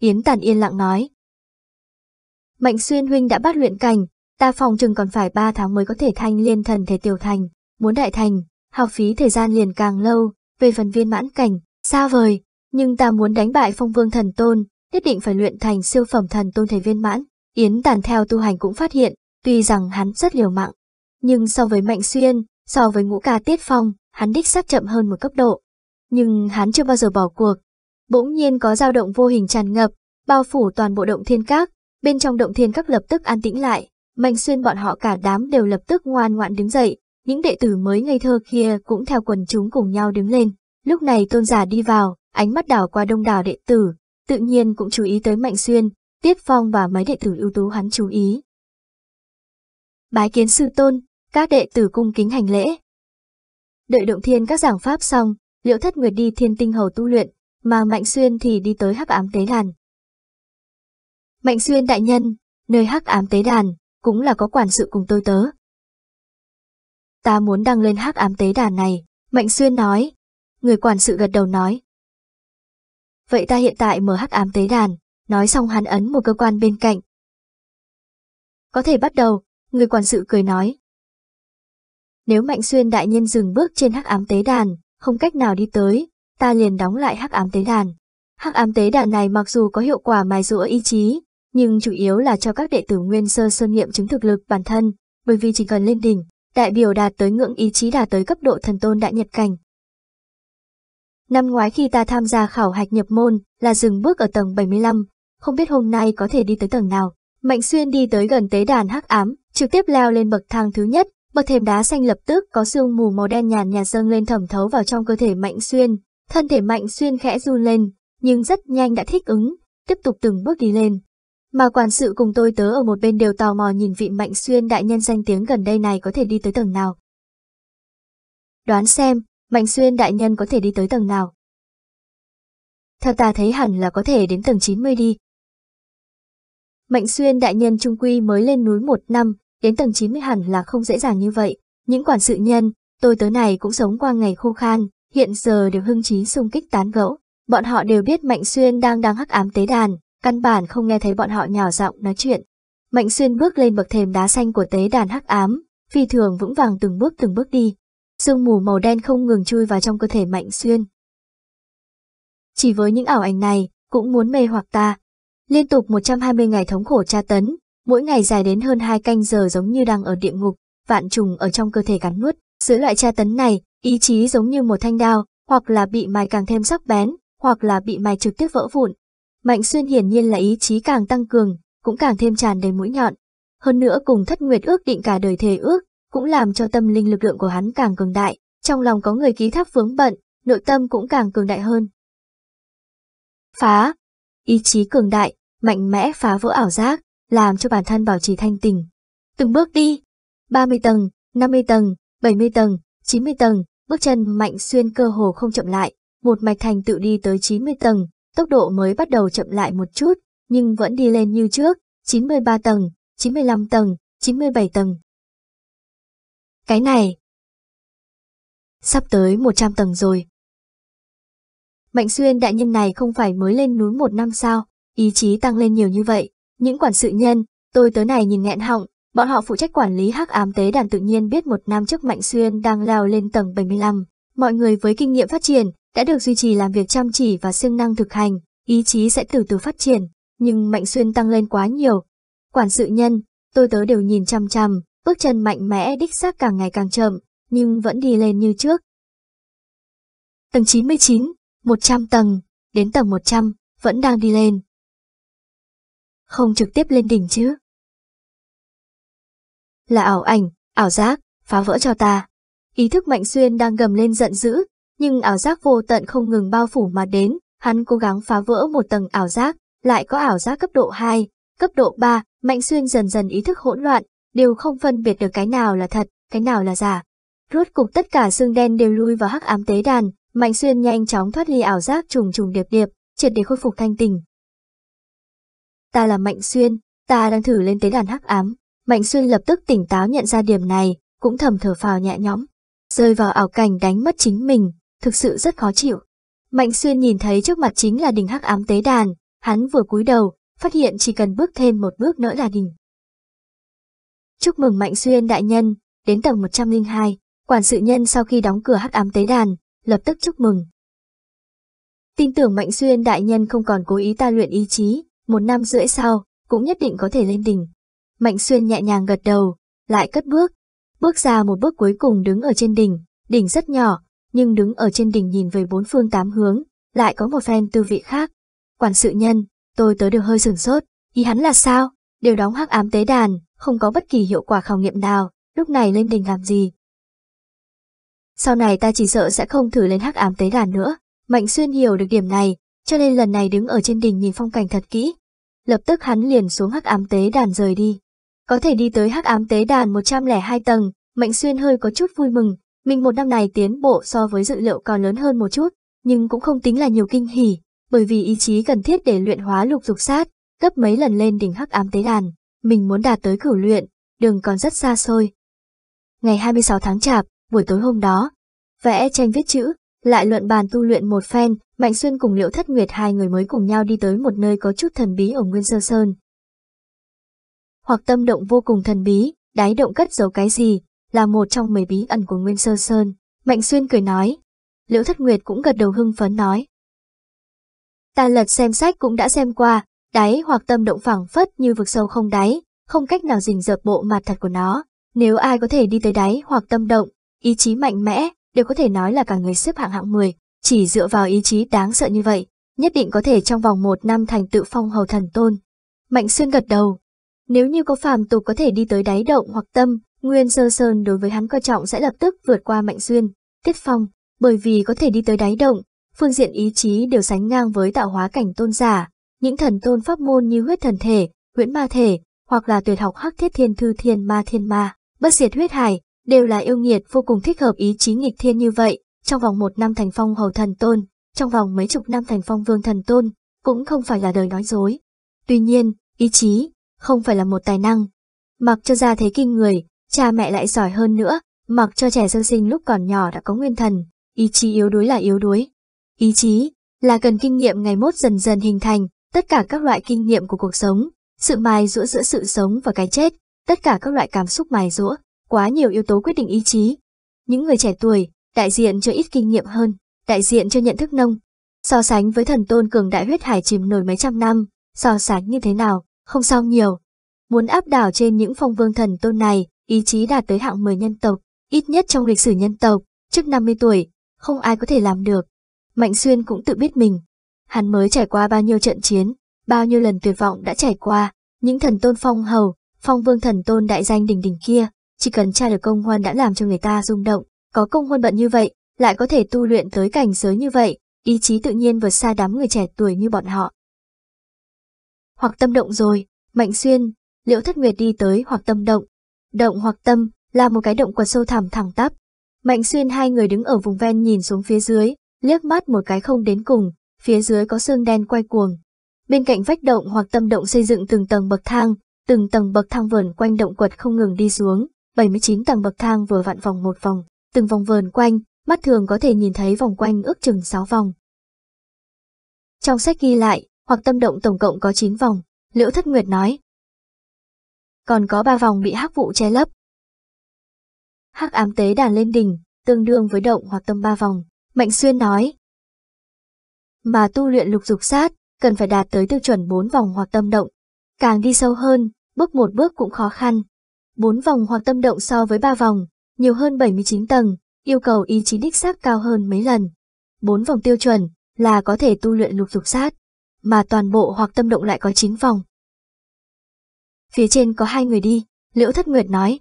Yến Tản yên lặng nói. Mạnh xuyên huynh đã bắt luyện cảnh, ta phòng chừng còn phải 3 tháng mới có thể thanh liên thần thể tiểu thành, muốn đại thành, hao phí thời gian liền càng lâu, về phần viên mãn cảnh, xa vời, nhưng ta muốn đánh bại phong vương thần tôn, nhất định phải luyện thành siêu phẩm thần tôn thể viên mãn. Yến tàn theo tu hành cũng phát hiện, tuy rằng hắn rất liều mạng, nhưng so với Mạnh Xuyên, so với ngũ ca tiết phong, hắn đích xác chậm hơn một cấp độ. Nhưng hắn chưa bao giờ bỏ cuộc. Bỗng nhiên có dao động vô hình tràn ngập, bao phủ toàn bộ động thiên các, bên trong động thiên các lập tức an tĩnh lại, Mạnh Xuyên bọn họ cả đám đều lập tức ngoan ngoãn đứng dậy, những đệ tử mới ngây thơ kia cũng theo quần chúng cùng nhau đứng lên. Lúc này tôn giả đi vào, ánh mắt đảo qua đông đảo đệ tử, tự nhiên cũng chú ý tới Mạnh Xuyên, Tiết Phong và mấy đệ tử ưu tú hắn chú ý. Bái kiến sư tôn, các đệ tử cung kính hành lễ. Đợi động thiên các giảng pháp xong, liệu thất nguyệt đi thiên tinh hầu tu luyện, mà Mạnh Xuyên thì đi tới hắc ám tế đàn. Mạnh Xuyên đại nhân, nơi hắc ám tế đàn, cũng là có quản sự cùng tôi tớ, ta muốn đăng lên hắc ám tế đàn này, Mạnh Xuyên nói. Người quản sự gật đầu nói. Vậy ta hiện tại mở hắc ám tế đàn, nói xong hắn ấn một cơ quan bên cạnh. Có thể bắt đầu, người quản sự cười nói. Nếu Mạnh Xuyên đại nhân dừng bước trên hắc ám tế đàn, không cách nào đi tới, ta liền đóng lại hắc ám tế đàn. Hắc ám tế đàn này mặc dù có hiệu quả mài rũa ý chí, nhưng chủ yếu là cho các đệ tử nguyên sơ sơn nghiệm chứng thực lực bản thân, bởi vì chỉ cần lên đỉnh, đại biểu đạt tới ngưỡng ý chí đạt tới cấp độ thần tôn đại nhật cảnh. Năm ngoái khi ta tham gia khảo hạch nhập môn là dừng bước ở tầng 75, không biết hôm nay có thể đi tới tầng nào. Mạnh xuyên đi tới gần tế đàn hắc ám, trực tiếp leo lên bậc thang thứ nhất, bậc thềm đá xanh lập tức có sương mù màu đen nhàn nhạt dâng lên thẩm thấu vào trong cơ thể Mạnh xuyên. Thân thể Mạnh xuyên khẽ run lên, nhưng rất nhanh đã thích ứng, tiếp tục từng bước đi lên. Mà quản sự cùng tôi tớ ở một bên đều tò mò nhìn vị Mạnh Xuyên đại nhân danh tiếng gần đây này có thể đi tới tầng nào. Đoán xem, Mạnh Xuyên đại nhân có thể đi tới tầng nào. Theo ta thấy hẳn là có thể đến tầng 90 đi. Mạnh Xuyên đại nhân trung quy mới lên núi một năm, đến tầng 90 hẳn là không dễ dàng như vậy. Những quản sự nhân, tôi tớ này cũng sống qua ngày khô khan, hiện giờ đều hưng trí xung kích tán gẫu. Bọn họ đều biết Mạnh Xuyên đang đang hắc ám tế đàn, căn bản không nghe thấy bọn họ nhào giọng nói chuyện. Mạnh xuyên bước lên bậc thềm đá xanh của tế đàn hắc ám, phi thường vững vàng từng bước từng bước đi. Sương mù màu đen không ngừng chui vào trong cơ thể mạnh xuyên. Chỉ với những ảo ảnh này, cũng muốn mê hoặc ta. Liên tục 120 ngày thống khổ tra tấn, mỗi ngày dài đến hơn hai canh giờ giống như đang ở địa ngục, vạn trùng ở trong cơ thể cắn nuốt. Dưới loại tra tấn này, ý chí giống như một thanh đao, hoặc là bị mài càng thêm sắc bén, hoặc là bị mài trực tiếp vỡ vụn, Mạnh Xuyên hiển nhiên là ý chí càng tăng cường, cũng càng thêm tràn đầy mũi nhọn. Hơn nữa cùng thất nguyệt ước định cả đời thề ước, cũng làm cho tâm linh lực lượng của hắn càng cường đại, trong lòng có người ký thác vướng bận, nội tâm cũng càng cường đại hơn. Phá Ý chí cường đại, mạnh mẽ phá vỡ ảo giác, làm cho bản thân bảo trì thanh tỉnh. Từng bước đi, 30 tầng, 50 tầng, 70 tầng, 90 tầng, bước chân mạnh xuyên cơ hồ không chậm lại, một mạch thành tự đi tới 90 tầng, tốc độ mới bắt đầu chậm lại một chút, nhưng vẫn đi lên như trước, 93 tầng, 95 tầng, 97 tầng. Cái này, sắp tới 100 tầng rồi. Mạnh Xuyên đại nhân này không phải mới lên núi một năm sao, ý chí tăng lên nhiều như vậy. Những quản sự nhân, tôi tới này nhìn nghẹn họng, bọn họ phụ trách quản lý hắc ám tế đàn tự nhiên biết một năm trước Mạnh Xuyên đang leo lên tầng 75. Mọi người với kinh nghiệm phát triển, đã được duy trì làm việc chăm chỉ và siêng năng thực hành, ý chí sẽ từ từ phát triển, nhưng Mạnh Xuyên tăng lên quá nhiều. Quản sự nhân, tôi tớ đều nhìn chăm chăm, bước chân mạnh mẽ đích xác càng ngày càng chậm, nhưng vẫn đi lên như trước. Tầng 99, 100 tầng, đến tầng 100, vẫn đang đi lên. Không trực tiếp lên đỉnh chứ. Là ảo ảnh, ảo giác, phá vỡ cho ta. Ý thức Mạnh Xuyên đang gầm lên giận dữ, nhưng ảo giác vô tận không ngừng bao phủ mà đến, hắn cố gắng phá vỡ một tầng ảo giác, lại có ảo giác cấp độ 2, cấp độ 3, Mạnh Xuyên dần dần ý thức hỗn loạn, đều không phân biệt được cái nào là thật, cái nào là giả. Rốt cục tất cả xương đen đều lui vào hắc ám tế đàn, Mạnh Xuyên nhanh chóng thoát ly ảo giác trùng trùng điệp điệp, triệt để khôi phục thanh tỉnh Ta là Mạnh Xuyên, ta đang thử lên tế đàn hắc ám. Mạnh Xuyên lập tức tỉnh táo nhận ra điểm này, cũng thầm thở phào nhẹ nhõm, rơi vào ảo cảnh đánh mất chính mình, thực sự rất khó chịu. Mạnh Xuyên nhìn thấy trước mặt chính là đỉnh hắc ám tế đàn, hắn vừa cúi đầu, phát hiện chỉ cần bước thêm một bước nữa là đỉnh. Chúc mừng Mạnh Xuyên đại nhân, đến tầng 102, quản sự nhân sau khi đóng cửa hắc ám tế đàn, lập tức chúc mừng. Tin tưởng Mạnh Xuyên đại nhân không còn cố ý ta luyện ý chí, một năm rưỡi sau, cũng nhất định có thể lên đỉnh. Mạnh Xuyên nhẹ nhàng gật đầu, lại cất bước, bước ra một bước cuối cùng đứng ở trên đỉnh, đỉnh rất nhỏ, nhưng đứng ở trên đỉnh nhìn về bốn phương tám hướng, lại có một phen tư vị khác. Quản sự nhân, tôi tới đều hơi sửng sốt, ý hắn là sao? Điều đóng hắc ám tế đàn, không có bất kỳ hiệu quả khảo nghiệm nào, lúc này lên đỉnh làm gì? Sau này ta chỉ sợ sẽ không thử lên hắc ám tế đàn nữa. Mạnh xuyên hiểu được điểm này, cho nên lần này đứng ở trên đỉnh nhìn phong cảnh thật kỹ. Lập tức hắn liền xuống hắc ám tế đàn rời đi. Có thể đi tới hắc ám tế đàn 102 tầng, Mạnh Xuyên hơi có chút vui mừng, mình một năm này tiến bộ so với dự liệu còn lớn hơn một chút, nhưng cũng không tính là nhiều kinh hỉ, bởi vì ý chí cần thiết để luyện hóa lục dục sát, gấp mấy lần lên đỉnh hắc ám tế đàn, mình muốn đạt tới cửu luyện, đường còn rất xa xôi. Ngày 26 tháng Chạp, buổi tối hôm đó, vẽ tranh viết chữ, lại luận bàn tu luyện một phen, Mạnh Xuyên cùng Liễu Thất Nguyệt hai người mới cùng nhau đi tới một nơi có chút thần bí ở Nguyên Sơ Sơn. Hoặc tâm động vô cùng thần bí, đáy động cất giấu cái gì, là một trong mười bí ẩn của Nguyên Sơ Sơn. Mạnh Xuyên cười nói. Liễu Thất Nguyệt cũng gật đầu hưng phấn nói. Ta lật xem sách cũng đã xem qua, đáy hoặc tâm động phẳng phất như vực sâu không đáy, không cách nào rình rợp bộ mặt thật của nó. Nếu ai có thể đi tới đáy hoặc tâm động, ý chí mạnh mẽ, đều có thể nói là cả người xếp hạng hạng 10, chỉ dựa vào ý chí đáng sợ như vậy, nhất định có thể trong vòng một năm thành tự phong hầu thần tôn. Mạnh Xuyên gật đầu. Nếu như có phàm tục có thể đi tới đáy động hoặc tâm, Nguyên Sơ Sơn đối với hắn coi trọng sẽ lập tức vượt qua Mạnh Xuyên, Tiết Phong, bởi vì có thể đi tới đáy động, phương diện ý chí đều sánh ngang với tạo hóa cảnh tôn giả, những thần tôn pháp môn như huyết thần thể, huyễn ma thể, hoặc là tuyệt học hắc thiết thiên thư thiên ma thiên ma, bất diệt huyết hải, đều là yêu nghiệt vô cùng thích hợp ý chí nghịch thiên như vậy, trong vòng một năm thành phong hầu thần tôn, trong vòng mấy chục năm thành phong vương thần tôn, cũng không phải là đời nói dối. Tuy nhiên, ý chí không phải là một tài năng. Mặc cho ra thế kinh người, Cha mẹ lại giỏi hơn nữa, mặc cho trẻ sơ sinh lúc còn nhỏ đã có nguyên thần, ý chí yếu đuối là yếu đuối. Ý chí là cần kinh nghiệm ngày mốt dần dần hình thành, tất cả các loại kinh nghiệm của cuộc sống, sự mài rũa giữa sự sống và cái chết, tất cả các loại cảm xúc mài rũa, quá nhiều yếu tố quyết định ý chí. Những người trẻ tuổi, đại diện cho ít kinh nghiệm hơn, đại diện cho nhận thức nông. So sánh với thần tôn cường đại huyết hải chìm nổi mấy trăm năm, so sánh như thế nào, không sao nhiều. Muốn áp đảo trên những phong vương thần tôn này, ý chí đạt tới hạng 10 nhân tộc, ít nhất trong lịch sử nhân tộc, trước 50 tuổi, không ai có thể làm được. Mạnh Xuyên cũng tự biết mình, hắn mới trải qua bao nhiêu trận chiến, bao nhiêu lần tuyệt vọng đã trải qua, những thần tôn phong hầu, phong vương thần tôn đại danh đỉnh đỉnh kia, chỉ cần tra được công huân đã làm cho người ta rung động, có công huân bận như vậy, lại có thể tu luyện tới cảnh giới như vậy, ý chí tự nhiên vượt xa đám người trẻ tuổi như bọn họ. Hoặc tâm động rồi, Mạnh Xuyên, Liễu Thất Nguyệt đi tới hoặc tâm động, Động hoặc tâm là một cái động quật sâu thẳm thẳng tắp. Mạnh xuyên hai người đứng ở vùng ven nhìn xuống phía dưới, liếc mắt một cái không đến cùng, phía dưới có xương đen quay cuồng. Bên cạnh vách động hoặc tâm động xây dựng từng tầng bậc thang, từng tầng bậc thang vờn quanh động quật không ngừng đi xuống, 79 tầng bậc thang vừa vặn vòng một vòng, từng vòng vờn quanh, mắt thường có thể nhìn thấy vòng quanh ước chừng 6 vòng. Trong sách ghi lại, hoặc tâm động tổng cộng có 9 vòng, Liễu Thất Nguyệt nói, còn có ba vòng bị hắc vụ che lấp. Hắc ám tế đàn lên đỉnh, tương đương với động hoặc tâm ba vòng, Mạnh Xuyên nói. Mà tu luyện lục dục sát, cần phải đạt tới tiêu chuẩn bốn vòng hoặc tâm động. Càng đi sâu hơn, bước một bước cũng khó khăn. Bốn vòng hoặc tâm động so với ba vòng, nhiều hơn 79 tầng, yêu cầu ý chí đích xác cao hơn mấy lần. Bốn vòng tiêu chuẩn là có thể tu luyện lục dục sát, mà toàn bộ hoặc tâm động lại có chín vòng phía trên có hai người đi, Liễu Thất Nguyệt nói.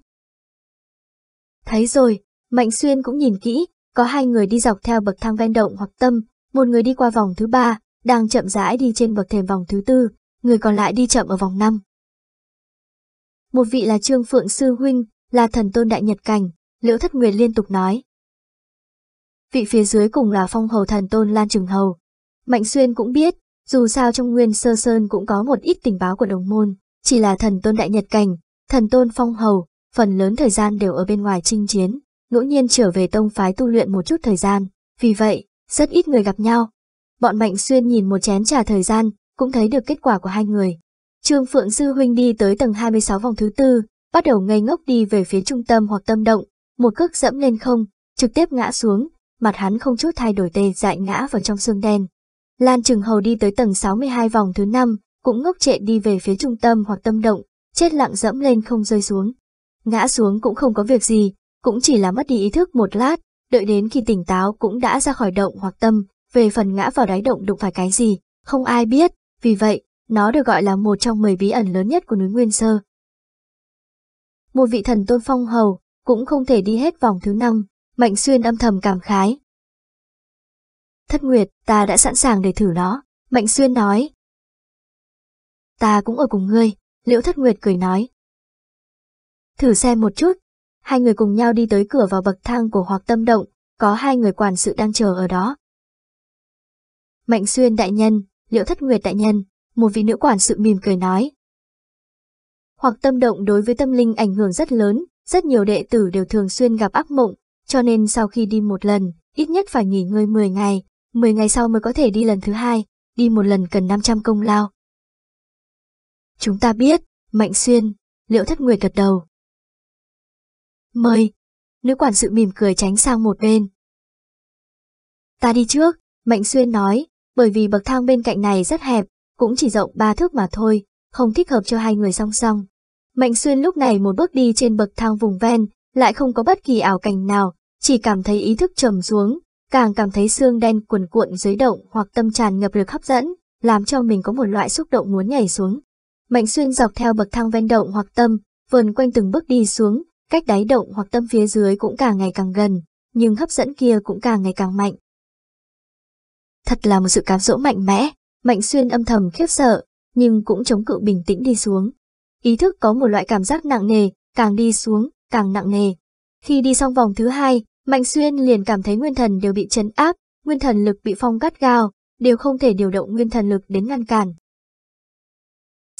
Thấy rồi, Mạnh Xuyên cũng nhìn kỹ, có hai người đi dọc theo bậc thang ven động hoặc tâm, một người đi qua vòng thứ ba, đang chậm rãi đi trên bậc thềm vòng thứ tư, người còn lại đi chậm ở vòng năm. Một vị là Trương Phượng Sư Huynh, là thần tôn đại nhật cảnh, Liễu Thất Nguyệt liên tục nói. Vị phía dưới cùng là phong hầu thần tôn Lan Trừng Hầu. Mạnh Xuyên cũng biết, dù sao trong nguyên sơ sơn cũng có một ít tình báo của đồng môn, chỉ là thần tôn đại nhật cảnh, thần tôn phong hầu, phần lớn thời gian đều ở bên ngoài chinh chiến, ngẫu nhiên trở về tông phái tu luyện một chút thời gian, vì vậy, rất ít người gặp nhau. Bọn Mạnh Xuyên nhìn một chén trà thời gian, cũng thấy được kết quả của hai người. Trương Phượng Sư Huynh đi tới tầng 26 vòng thứ tư, bắt đầu ngây ngốc đi về phía trung tâm hoặc tâm động, một cước dẫm lên không, trực tiếp ngã xuống, mặt hắn không chút thay đổi tê dại ngã vào trong xương đen. Lan Trừng Hầu đi tới tầng 62 vòng thứ năm cũng ngốc trệ đi về phía trung tâm hoặc tâm động, chết lặng dẫm lên không rơi xuống. Ngã xuống cũng không có việc gì, cũng chỉ là mất đi ý thức một lát, đợi đến khi tỉnh táo cũng đã ra khỏi động hoặc tâm, về phần ngã vào đáy động đụng phải cái gì, không ai biết, vì vậy, nó được gọi là một trong 10 bí ẩn lớn nhất của núi Nguyên Sơ. Một vị thần tôn phong hầu, cũng không thể đi hết vòng thứ năm, Mạnh Xuyên âm thầm cảm khái. Thất Nguyệt, ta đã sẵn sàng để thử nó, Mạnh Xuyên nói, ta cũng ở cùng ngươi, Liễu Thất Nguyệt cười nói. Thử xem một chút, hai người cùng nhau đi tới cửa vào bậc thang của hoặc tâm động, có hai người quản sự đang chờ ở đó. Mạnh Xuyên đại nhân, Liễu Thất Nguyệt đại nhân, một vị nữ quản sự mỉm cười nói. Hoặc tâm động đối với tâm linh ảnh hưởng rất lớn, rất nhiều đệ tử đều thường xuyên gặp ác mộng, cho nên sau khi đi một lần, ít nhất phải nghỉ ngơi 10 ngày, 10 ngày sau mới có thể đi lần thứ hai, đi một lần cần 500 công lao. Chúng ta biết, Mạnh Xuyên, liệu Thất Nguyệt gật đầu. Mời. Nữ quản sự mỉm cười tránh sang một bên. Ta đi trước, Mạnh Xuyên nói, bởi vì bậc thang bên cạnh này rất hẹp, cũng chỉ rộng ba thước mà thôi, không thích hợp cho hai người song song. Mạnh Xuyên lúc này một bước đi trên bậc thang vùng ven, lại không có bất kỳ ảo cảnh nào, chỉ cảm thấy ý thức trầm xuống, càng cảm thấy xương đen cuồn cuộn dưới động hoặc tâm tràn ngập lực hấp dẫn, làm cho mình có một loại xúc động muốn nhảy xuống. Mạnh xuyên dọc theo bậc thang ven động hoặc tâm, vườn quanh từng bước đi xuống, cách đáy động hoặc tâm phía dưới cũng càng ngày càng gần, nhưng hấp dẫn kia cũng càng ngày càng mạnh. Thật là một sự cám dỗ mạnh mẽ, Mạnh xuyên âm thầm khiếp sợ, nhưng cũng chống cự bình tĩnh đi xuống. Ý thức có một loại cảm giác nặng nề, càng đi xuống, càng nặng nề. Khi đi xong vòng thứ hai, Mạnh xuyên liền cảm thấy nguyên thần đều bị chấn áp, nguyên thần lực bị phong gắt gao, đều không thể điều động nguyên thần lực đến ngăn cản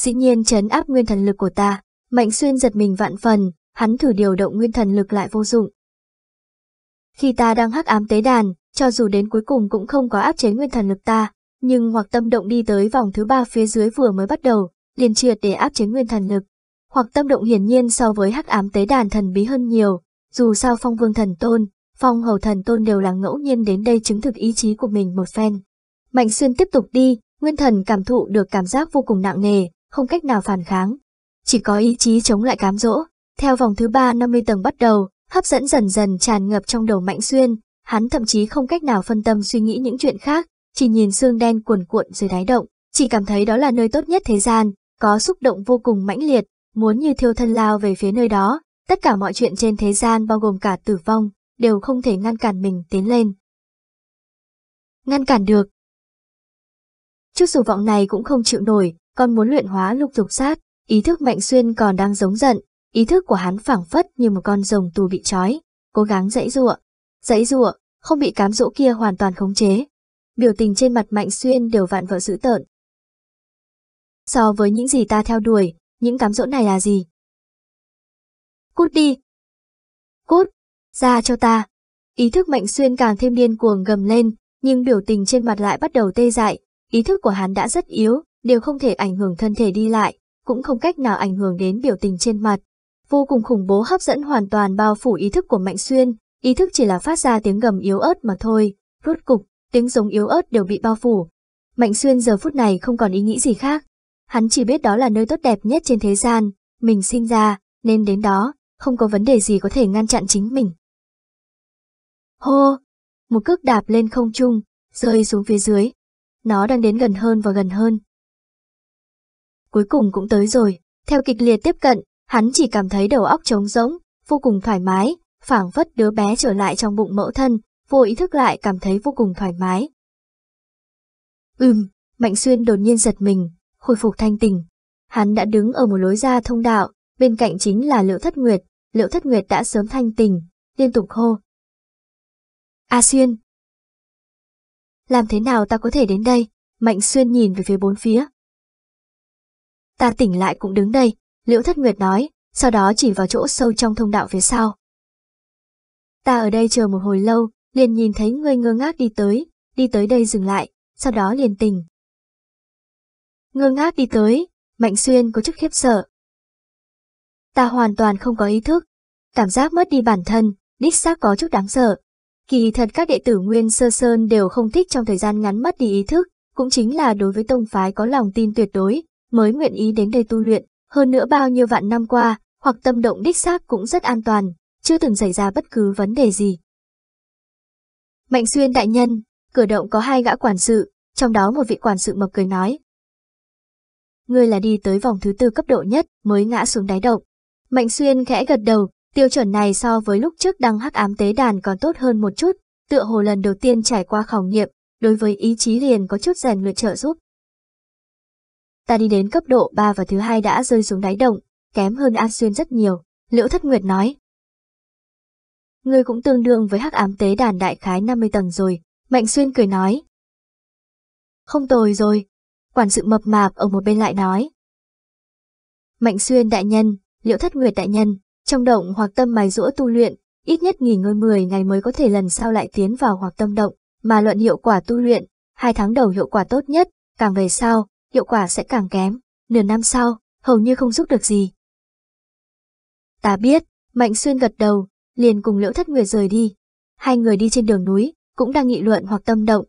dĩ nhiên chấn áp nguyên thần lực của ta. Mạnh xuyên giật mình vạn phần, hắn thử điều động nguyên thần lực lại vô dụng. Khi ta đang hắc ám tế đàn, cho dù đến cuối cùng cũng không có áp chế nguyên thần lực ta, nhưng hoặc tâm động đi tới vòng thứ ba phía dưới vừa mới bắt đầu, liền triệt để áp chế nguyên thần lực. Hoặc tâm động hiển nhiên so với hắc ám tế đàn thần bí hơn nhiều, dù sao phong vương thần tôn, phong hầu thần tôn đều là ngẫu nhiên đến đây chứng thực ý chí của mình một phen. Mạnh xuyên tiếp tục đi, nguyên thần cảm thụ được cảm giác vô cùng nặng nề, không cách nào phản kháng. Chỉ có ý chí chống lại cám dỗ, theo vòng thứ ba 50 tầng bắt đầu, hấp dẫn dần dần tràn ngập trong đầu Mạnh Xuyên, hắn thậm chí không cách nào phân tâm suy nghĩ những chuyện khác, chỉ nhìn xương đen cuồn cuộn dưới đáy động, chỉ cảm thấy đó là nơi tốt nhất thế gian, có xúc động vô cùng mãnh liệt, muốn như thiêu thân lao về phía nơi đó, tất cả mọi chuyện trên thế gian bao gồm cả tử vong, đều không thể ngăn cản mình tiến lên. Ngăn cản được. Chút dù vọng này cũng không chịu nổi, con muốn luyện hóa lục dục sát, ý thức mạnh xuyên còn đang giống giận, ý thức của hắn phảng phất như một con rồng tù bị trói, cố gắng dãy giụa. Dãy giụa, không bị cám dỗ kia hoàn toàn khống chế. Biểu tình trên mặt mạnh xuyên đều vạn vợ dữ tợn. So với những gì ta theo đuổi, những cám dỗ này là gì? Cút đi! Cút! Ra cho ta! Ý thức mạnh xuyên càng thêm điên cuồng gầm lên, nhưng biểu tình trên mặt lại bắt đầu tê dại, ý thức của hắn đã rất yếu, đều không thể ảnh hưởng thân thể đi lại, cũng không cách nào ảnh hưởng đến biểu tình trên mặt. Vô cùng khủng bố hấp dẫn hoàn toàn bao phủ ý thức của Mạnh Xuyên, ý thức chỉ là phát ra tiếng gầm yếu ớt mà thôi, rốt cục, tiếng giống yếu ớt đều bị bao phủ. Mạnh Xuyên giờ phút này không còn ý nghĩ gì khác, hắn chỉ biết đó là nơi tốt đẹp nhất trên thế gian, mình sinh ra, nên đến đó, không có vấn đề gì có thể ngăn chặn chính mình. Hô! Một cước đạp lên không trung, rơi xuống phía dưới. Nó đang đến gần hơn và gần hơn, cuối cùng cũng tới rồi. Theo kịch liệt tiếp cận, hắn chỉ cảm thấy đầu óc trống rỗng, vô cùng thoải mái, phảng phất đứa bé trở lại trong bụng mẫu thân, vô ý thức lại cảm thấy vô cùng thoải mái. Ừm, Mạnh Xuyên đột nhiên giật mình, khôi phục thanh tình. Hắn đã đứng ở một lối ra thông đạo, bên cạnh chính là Liễu Thất Nguyệt, Liễu Thất Nguyệt đã sớm thanh tình, liên tục hô. A Xuyên! Làm thế nào ta có thể đến đây? Mạnh Xuyên nhìn về phía bốn phía, ta tỉnh lại cũng đứng đây, Liễu Thất Nguyệt nói, sau đó chỉ vào chỗ sâu trong thông đạo phía sau. Ta ở đây chờ một hồi lâu, liền nhìn thấy ngươi ngơ ngác đi tới, đi tới đây dừng lại, sau đó liền tỉnh. Ngơ ngác đi tới, Mạnh Xuyên có chút khiếp sợ. Ta hoàn toàn không có ý thức, cảm giác mất đi bản thân, đích xác có chút đáng sợ. Kỳ thật các đệ tử Nguyên Sơ Sơn đều không thích trong thời gian ngắn mất đi ý thức, cũng chính là đối với tông phái có lòng tin tuyệt đối, mới nguyện ý đến đây tu luyện, hơn nữa bao nhiêu vạn năm qua, hoặc tâm động đích xác cũng rất an toàn, chưa từng xảy ra bất cứ vấn đề gì. Mạnh xuyên đại nhân, cửa động có hai gã quản sự, trong đó một vị quản sự mập cười nói. Ngươi là đi tới vòng thứ tư cấp độ nhất mới ngã xuống đáy động. Mạnh xuyên khẽ gật đầu, tiêu chuẩn này so với lúc trước đăng hắc ám tế đàn còn tốt hơn một chút, tựa hồ lần đầu tiên trải qua khảo nghiệm, đối với ý chí liền có chút rèn luyện trợ giúp, Ta đi đến cấp độ 3 và thứ hai đã rơi xuống đáy động, kém hơn An Xuyên rất nhiều, Liễu Thất Nguyệt nói. người cũng tương đương với hắc ám tế đàn đại khái 50 tầng rồi, Mạnh Xuyên cười nói. Không tồi rồi, quản sự mập mạp ở một bên lại nói. Mạnh Xuyên đại nhân, Liễu Thất Nguyệt đại nhân, trong động hoặc tâm mài rũa tu luyện, ít nhất nghỉ ngơi 10 ngày mới có thể lần sau lại tiến vào hoặc tâm động, mà luận hiệu quả tu luyện, hai tháng đầu hiệu quả tốt nhất, càng về sau, hiệu quả sẽ càng kém, nửa năm sau, hầu như không giúp được gì. Ta biết, Mạnh Xuyên gật đầu, liền cùng Liễu Thất Nguyệt rời đi. Hai người đi trên đường núi, cũng đang nghị luận hoặc tâm động.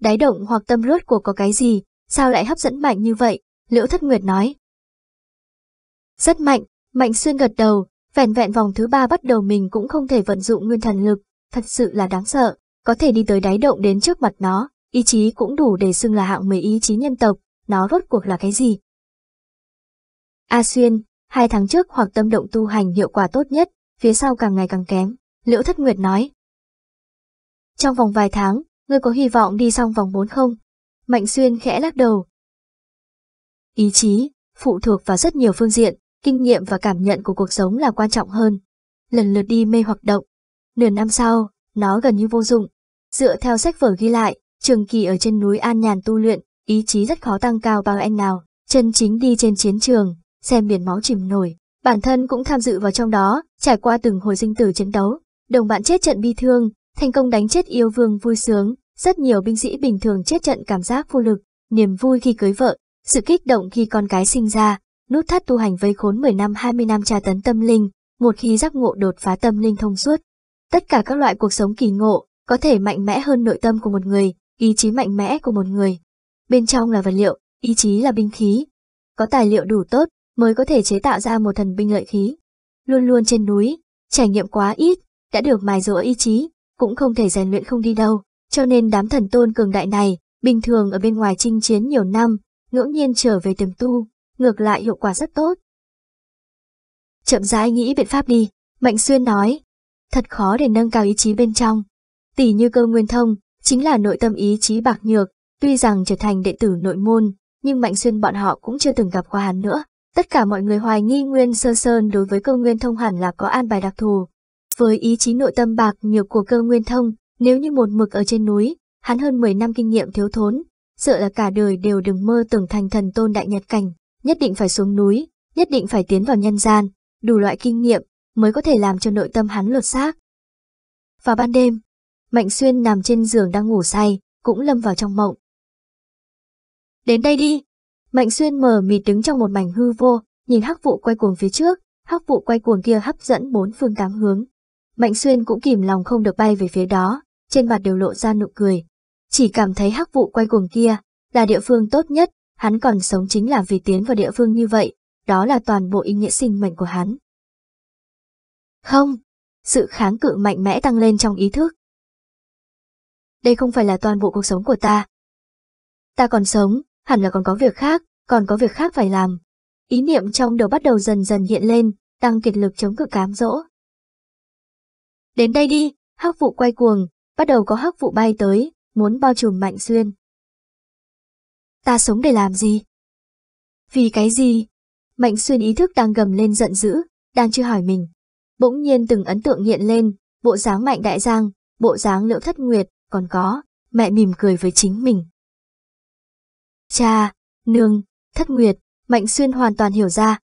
Đáy động hoặc tâm rốt của có cái gì, sao lại hấp dẫn mạnh như vậy, Liễu Thất Nguyệt nói. Rất mạnh, Mạnh Xuyên gật đầu, vẻn vẹn vòng thứ ba bắt đầu mình cũng không thể vận dụng nguyên thần lực, thật sự là đáng sợ, có thể đi tới đáy động đến trước mặt nó, ý chí cũng đủ để xưng là hạng mấy ý chí nhân tộc, nó rốt cuộc là cái gì? A Xuyên, hai tháng trước hoặc tâm động tu hành hiệu quả tốt nhất, phía sau càng ngày càng kém, Liễu Thất Nguyệt nói. Trong vòng vài tháng, ngươi có hy vọng đi xong vòng 4 không? Mạnh Xuyên khẽ lắc đầu. Ý chí, phụ thuộc vào rất nhiều phương diện, kinh nghiệm và cảm nhận của cuộc sống là quan trọng hơn. Lần lượt đi mê hoặc động. Nửa năm sau, nó gần như vô dụng. Dựa theo sách vở ghi lại, Trường Kỳ ở trên núi an nhàn tu luyện, ý chí rất khó tăng cao bao anh nào, chân chính đi trên chiến trường, xem biển máu chìm nổi, bản thân cũng tham dự vào trong đó, trải qua từng hồi sinh tử chiến đấu, đồng bạn chết trận bi thương, thành công đánh chết yêu vương vui sướng, rất nhiều binh sĩ bình thường chết trận cảm giác vô lực, niềm vui khi cưới vợ, sự kích động khi con cái sinh ra, nút thắt tu hành vây khốn 10 năm 20 năm tra tấn tâm linh, một khi giác ngộ đột phá tâm linh thông suốt. Tất cả các loại cuộc sống kỳ ngộ, có thể mạnh mẽ hơn nội tâm của một người, ý chí mạnh mẽ của một người. Bên trong là vật liệu, ý chí là binh khí. Có tài liệu đủ tốt mới có thể chế tạo ra một thần binh lợi khí. Luôn luôn trên núi, trải nghiệm quá ít, đã được mài dũa ý chí, cũng không thể rèn luyện không đi đâu. Cho nên đám thần tôn cường đại này, bình thường ở bên ngoài chinh chiến nhiều năm, ngẫu nhiên trở về tiềm tu, ngược lại hiệu quả rất tốt. Chậm rãi nghĩ biện pháp đi, Mạnh Xuyên nói. Thật khó để nâng cao ý chí bên trong. Tỷ như cơ nguyên thông, chính là nội tâm ý chí bạc nhược, tuy rằng trở thành đệ tử nội môn, nhưng Mạnh Xuyên bọn họ cũng chưa từng gặp qua hắn nữa. Tất cả mọi người hoài nghi Nguyên Sơ Sơn đối với cơ Nguyên Thông hẳn là có an bài đặc thù. Với ý chí nội tâm bạc nhược của cơ Nguyên Thông, nếu như một mực ở trên núi, hắn hơn 10 năm kinh nghiệm thiếu thốn, sợ là cả đời đều đừng mơ tưởng thành thần tôn đại nhật cảnh, nhất định phải xuống núi, nhất định phải tiến vào nhân gian, đủ loại kinh nghiệm mới có thể làm cho nội tâm hắn lột xác. Vào ban đêm, Mạnh Xuyên nằm trên giường đang ngủ say, cũng lâm vào trong mộng. Đến đây đi! Mạnh Xuyên mờ mịt đứng trong một mảnh hư vô, nhìn hắc vụ quay cuồng phía trước, hắc vụ quay cuồng kia hấp dẫn bốn phương tám hướng. Mạnh Xuyên cũng kìm lòng không được bay về phía đó, trên mặt đều lộ ra nụ cười. Chỉ cảm thấy hắc vụ quay cuồng kia là địa phương tốt nhất, hắn còn sống chính là vì tiến vào địa phương như vậy, đó là toàn bộ ý nghĩa sinh mệnh của hắn. Không, sự kháng cự mạnh mẽ tăng lên trong ý thức, đây không phải là toàn bộ cuộc sống của ta. Ta còn sống, hẳn là còn có việc khác, còn có việc khác phải làm. Ý niệm trong đầu bắt đầu dần dần hiện lên, tăng kiệt lực chống cự cám dỗ. Đến đây đi, hắc vụ quay cuồng, bắt đầu có hắc vụ bay tới, muốn bao trùm mạnh xuyên. Ta sống để làm gì? Vì cái gì? Mạnh xuyên ý thức đang gầm lên giận dữ, đang chưa hỏi mình. Bỗng nhiên từng ấn tượng hiện lên, bộ dáng mạnh đại giang, bộ dáng liễu thất nguyệt, còn có, mẹ mỉm cười với chính mình. Cha, nương, thất nguyệt, Mạnh Xuyên hoàn toàn hiểu ra.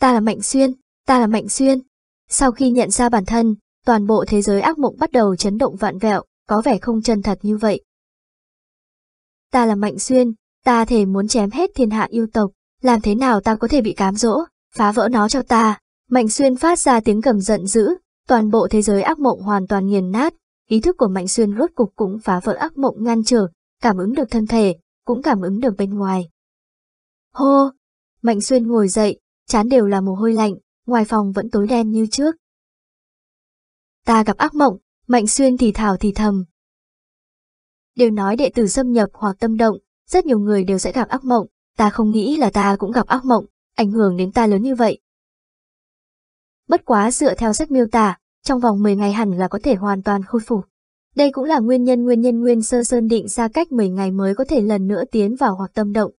Ta là Mạnh Xuyên, ta là Mạnh Xuyên. Sau khi nhận ra bản thân, toàn bộ thế giới ác mộng bắt đầu chấn động vạn vẹo, có vẻ không chân thật như vậy. Ta là Mạnh Xuyên, ta thể muốn chém hết thiên hạ yêu tộc, làm thế nào ta có thể bị cám dỗ, phá vỡ nó cho ta. Mạnh Xuyên phát ra tiếng gầm giận dữ, toàn bộ thế giới ác mộng hoàn toàn nghiền nát, ý thức của Mạnh Xuyên rốt cục cũng phá vỡ ác mộng ngăn trở, cảm ứng được thân thể, cũng cảm ứng được bên ngoài. Hô! Mạnh Xuyên ngồi dậy, chán đều là mồ hôi lạnh, ngoài phòng vẫn tối đen như trước. Ta gặp ác mộng, Mạnh Xuyên thì thảo thì thầm. Đều nói đệ tử xâm nhập hoặc tâm động, rất nhiều người đều sẽ gặp ác mộng, ta không nghĩ là ta cũng gặp ác mộng, ảnh hưởng đến ta lớn như vậy. Bất quá dựa theo sách miêu tả, trong vòng 10 ngày hẳn là có thể hoàn toàn khôi phục. Đây cũng là nguyên nhân nguyên nhân Nguyên Sơ Sơn định ra cách 10 ngày mới có thể lần nữa tiến vào hoặc tâm động,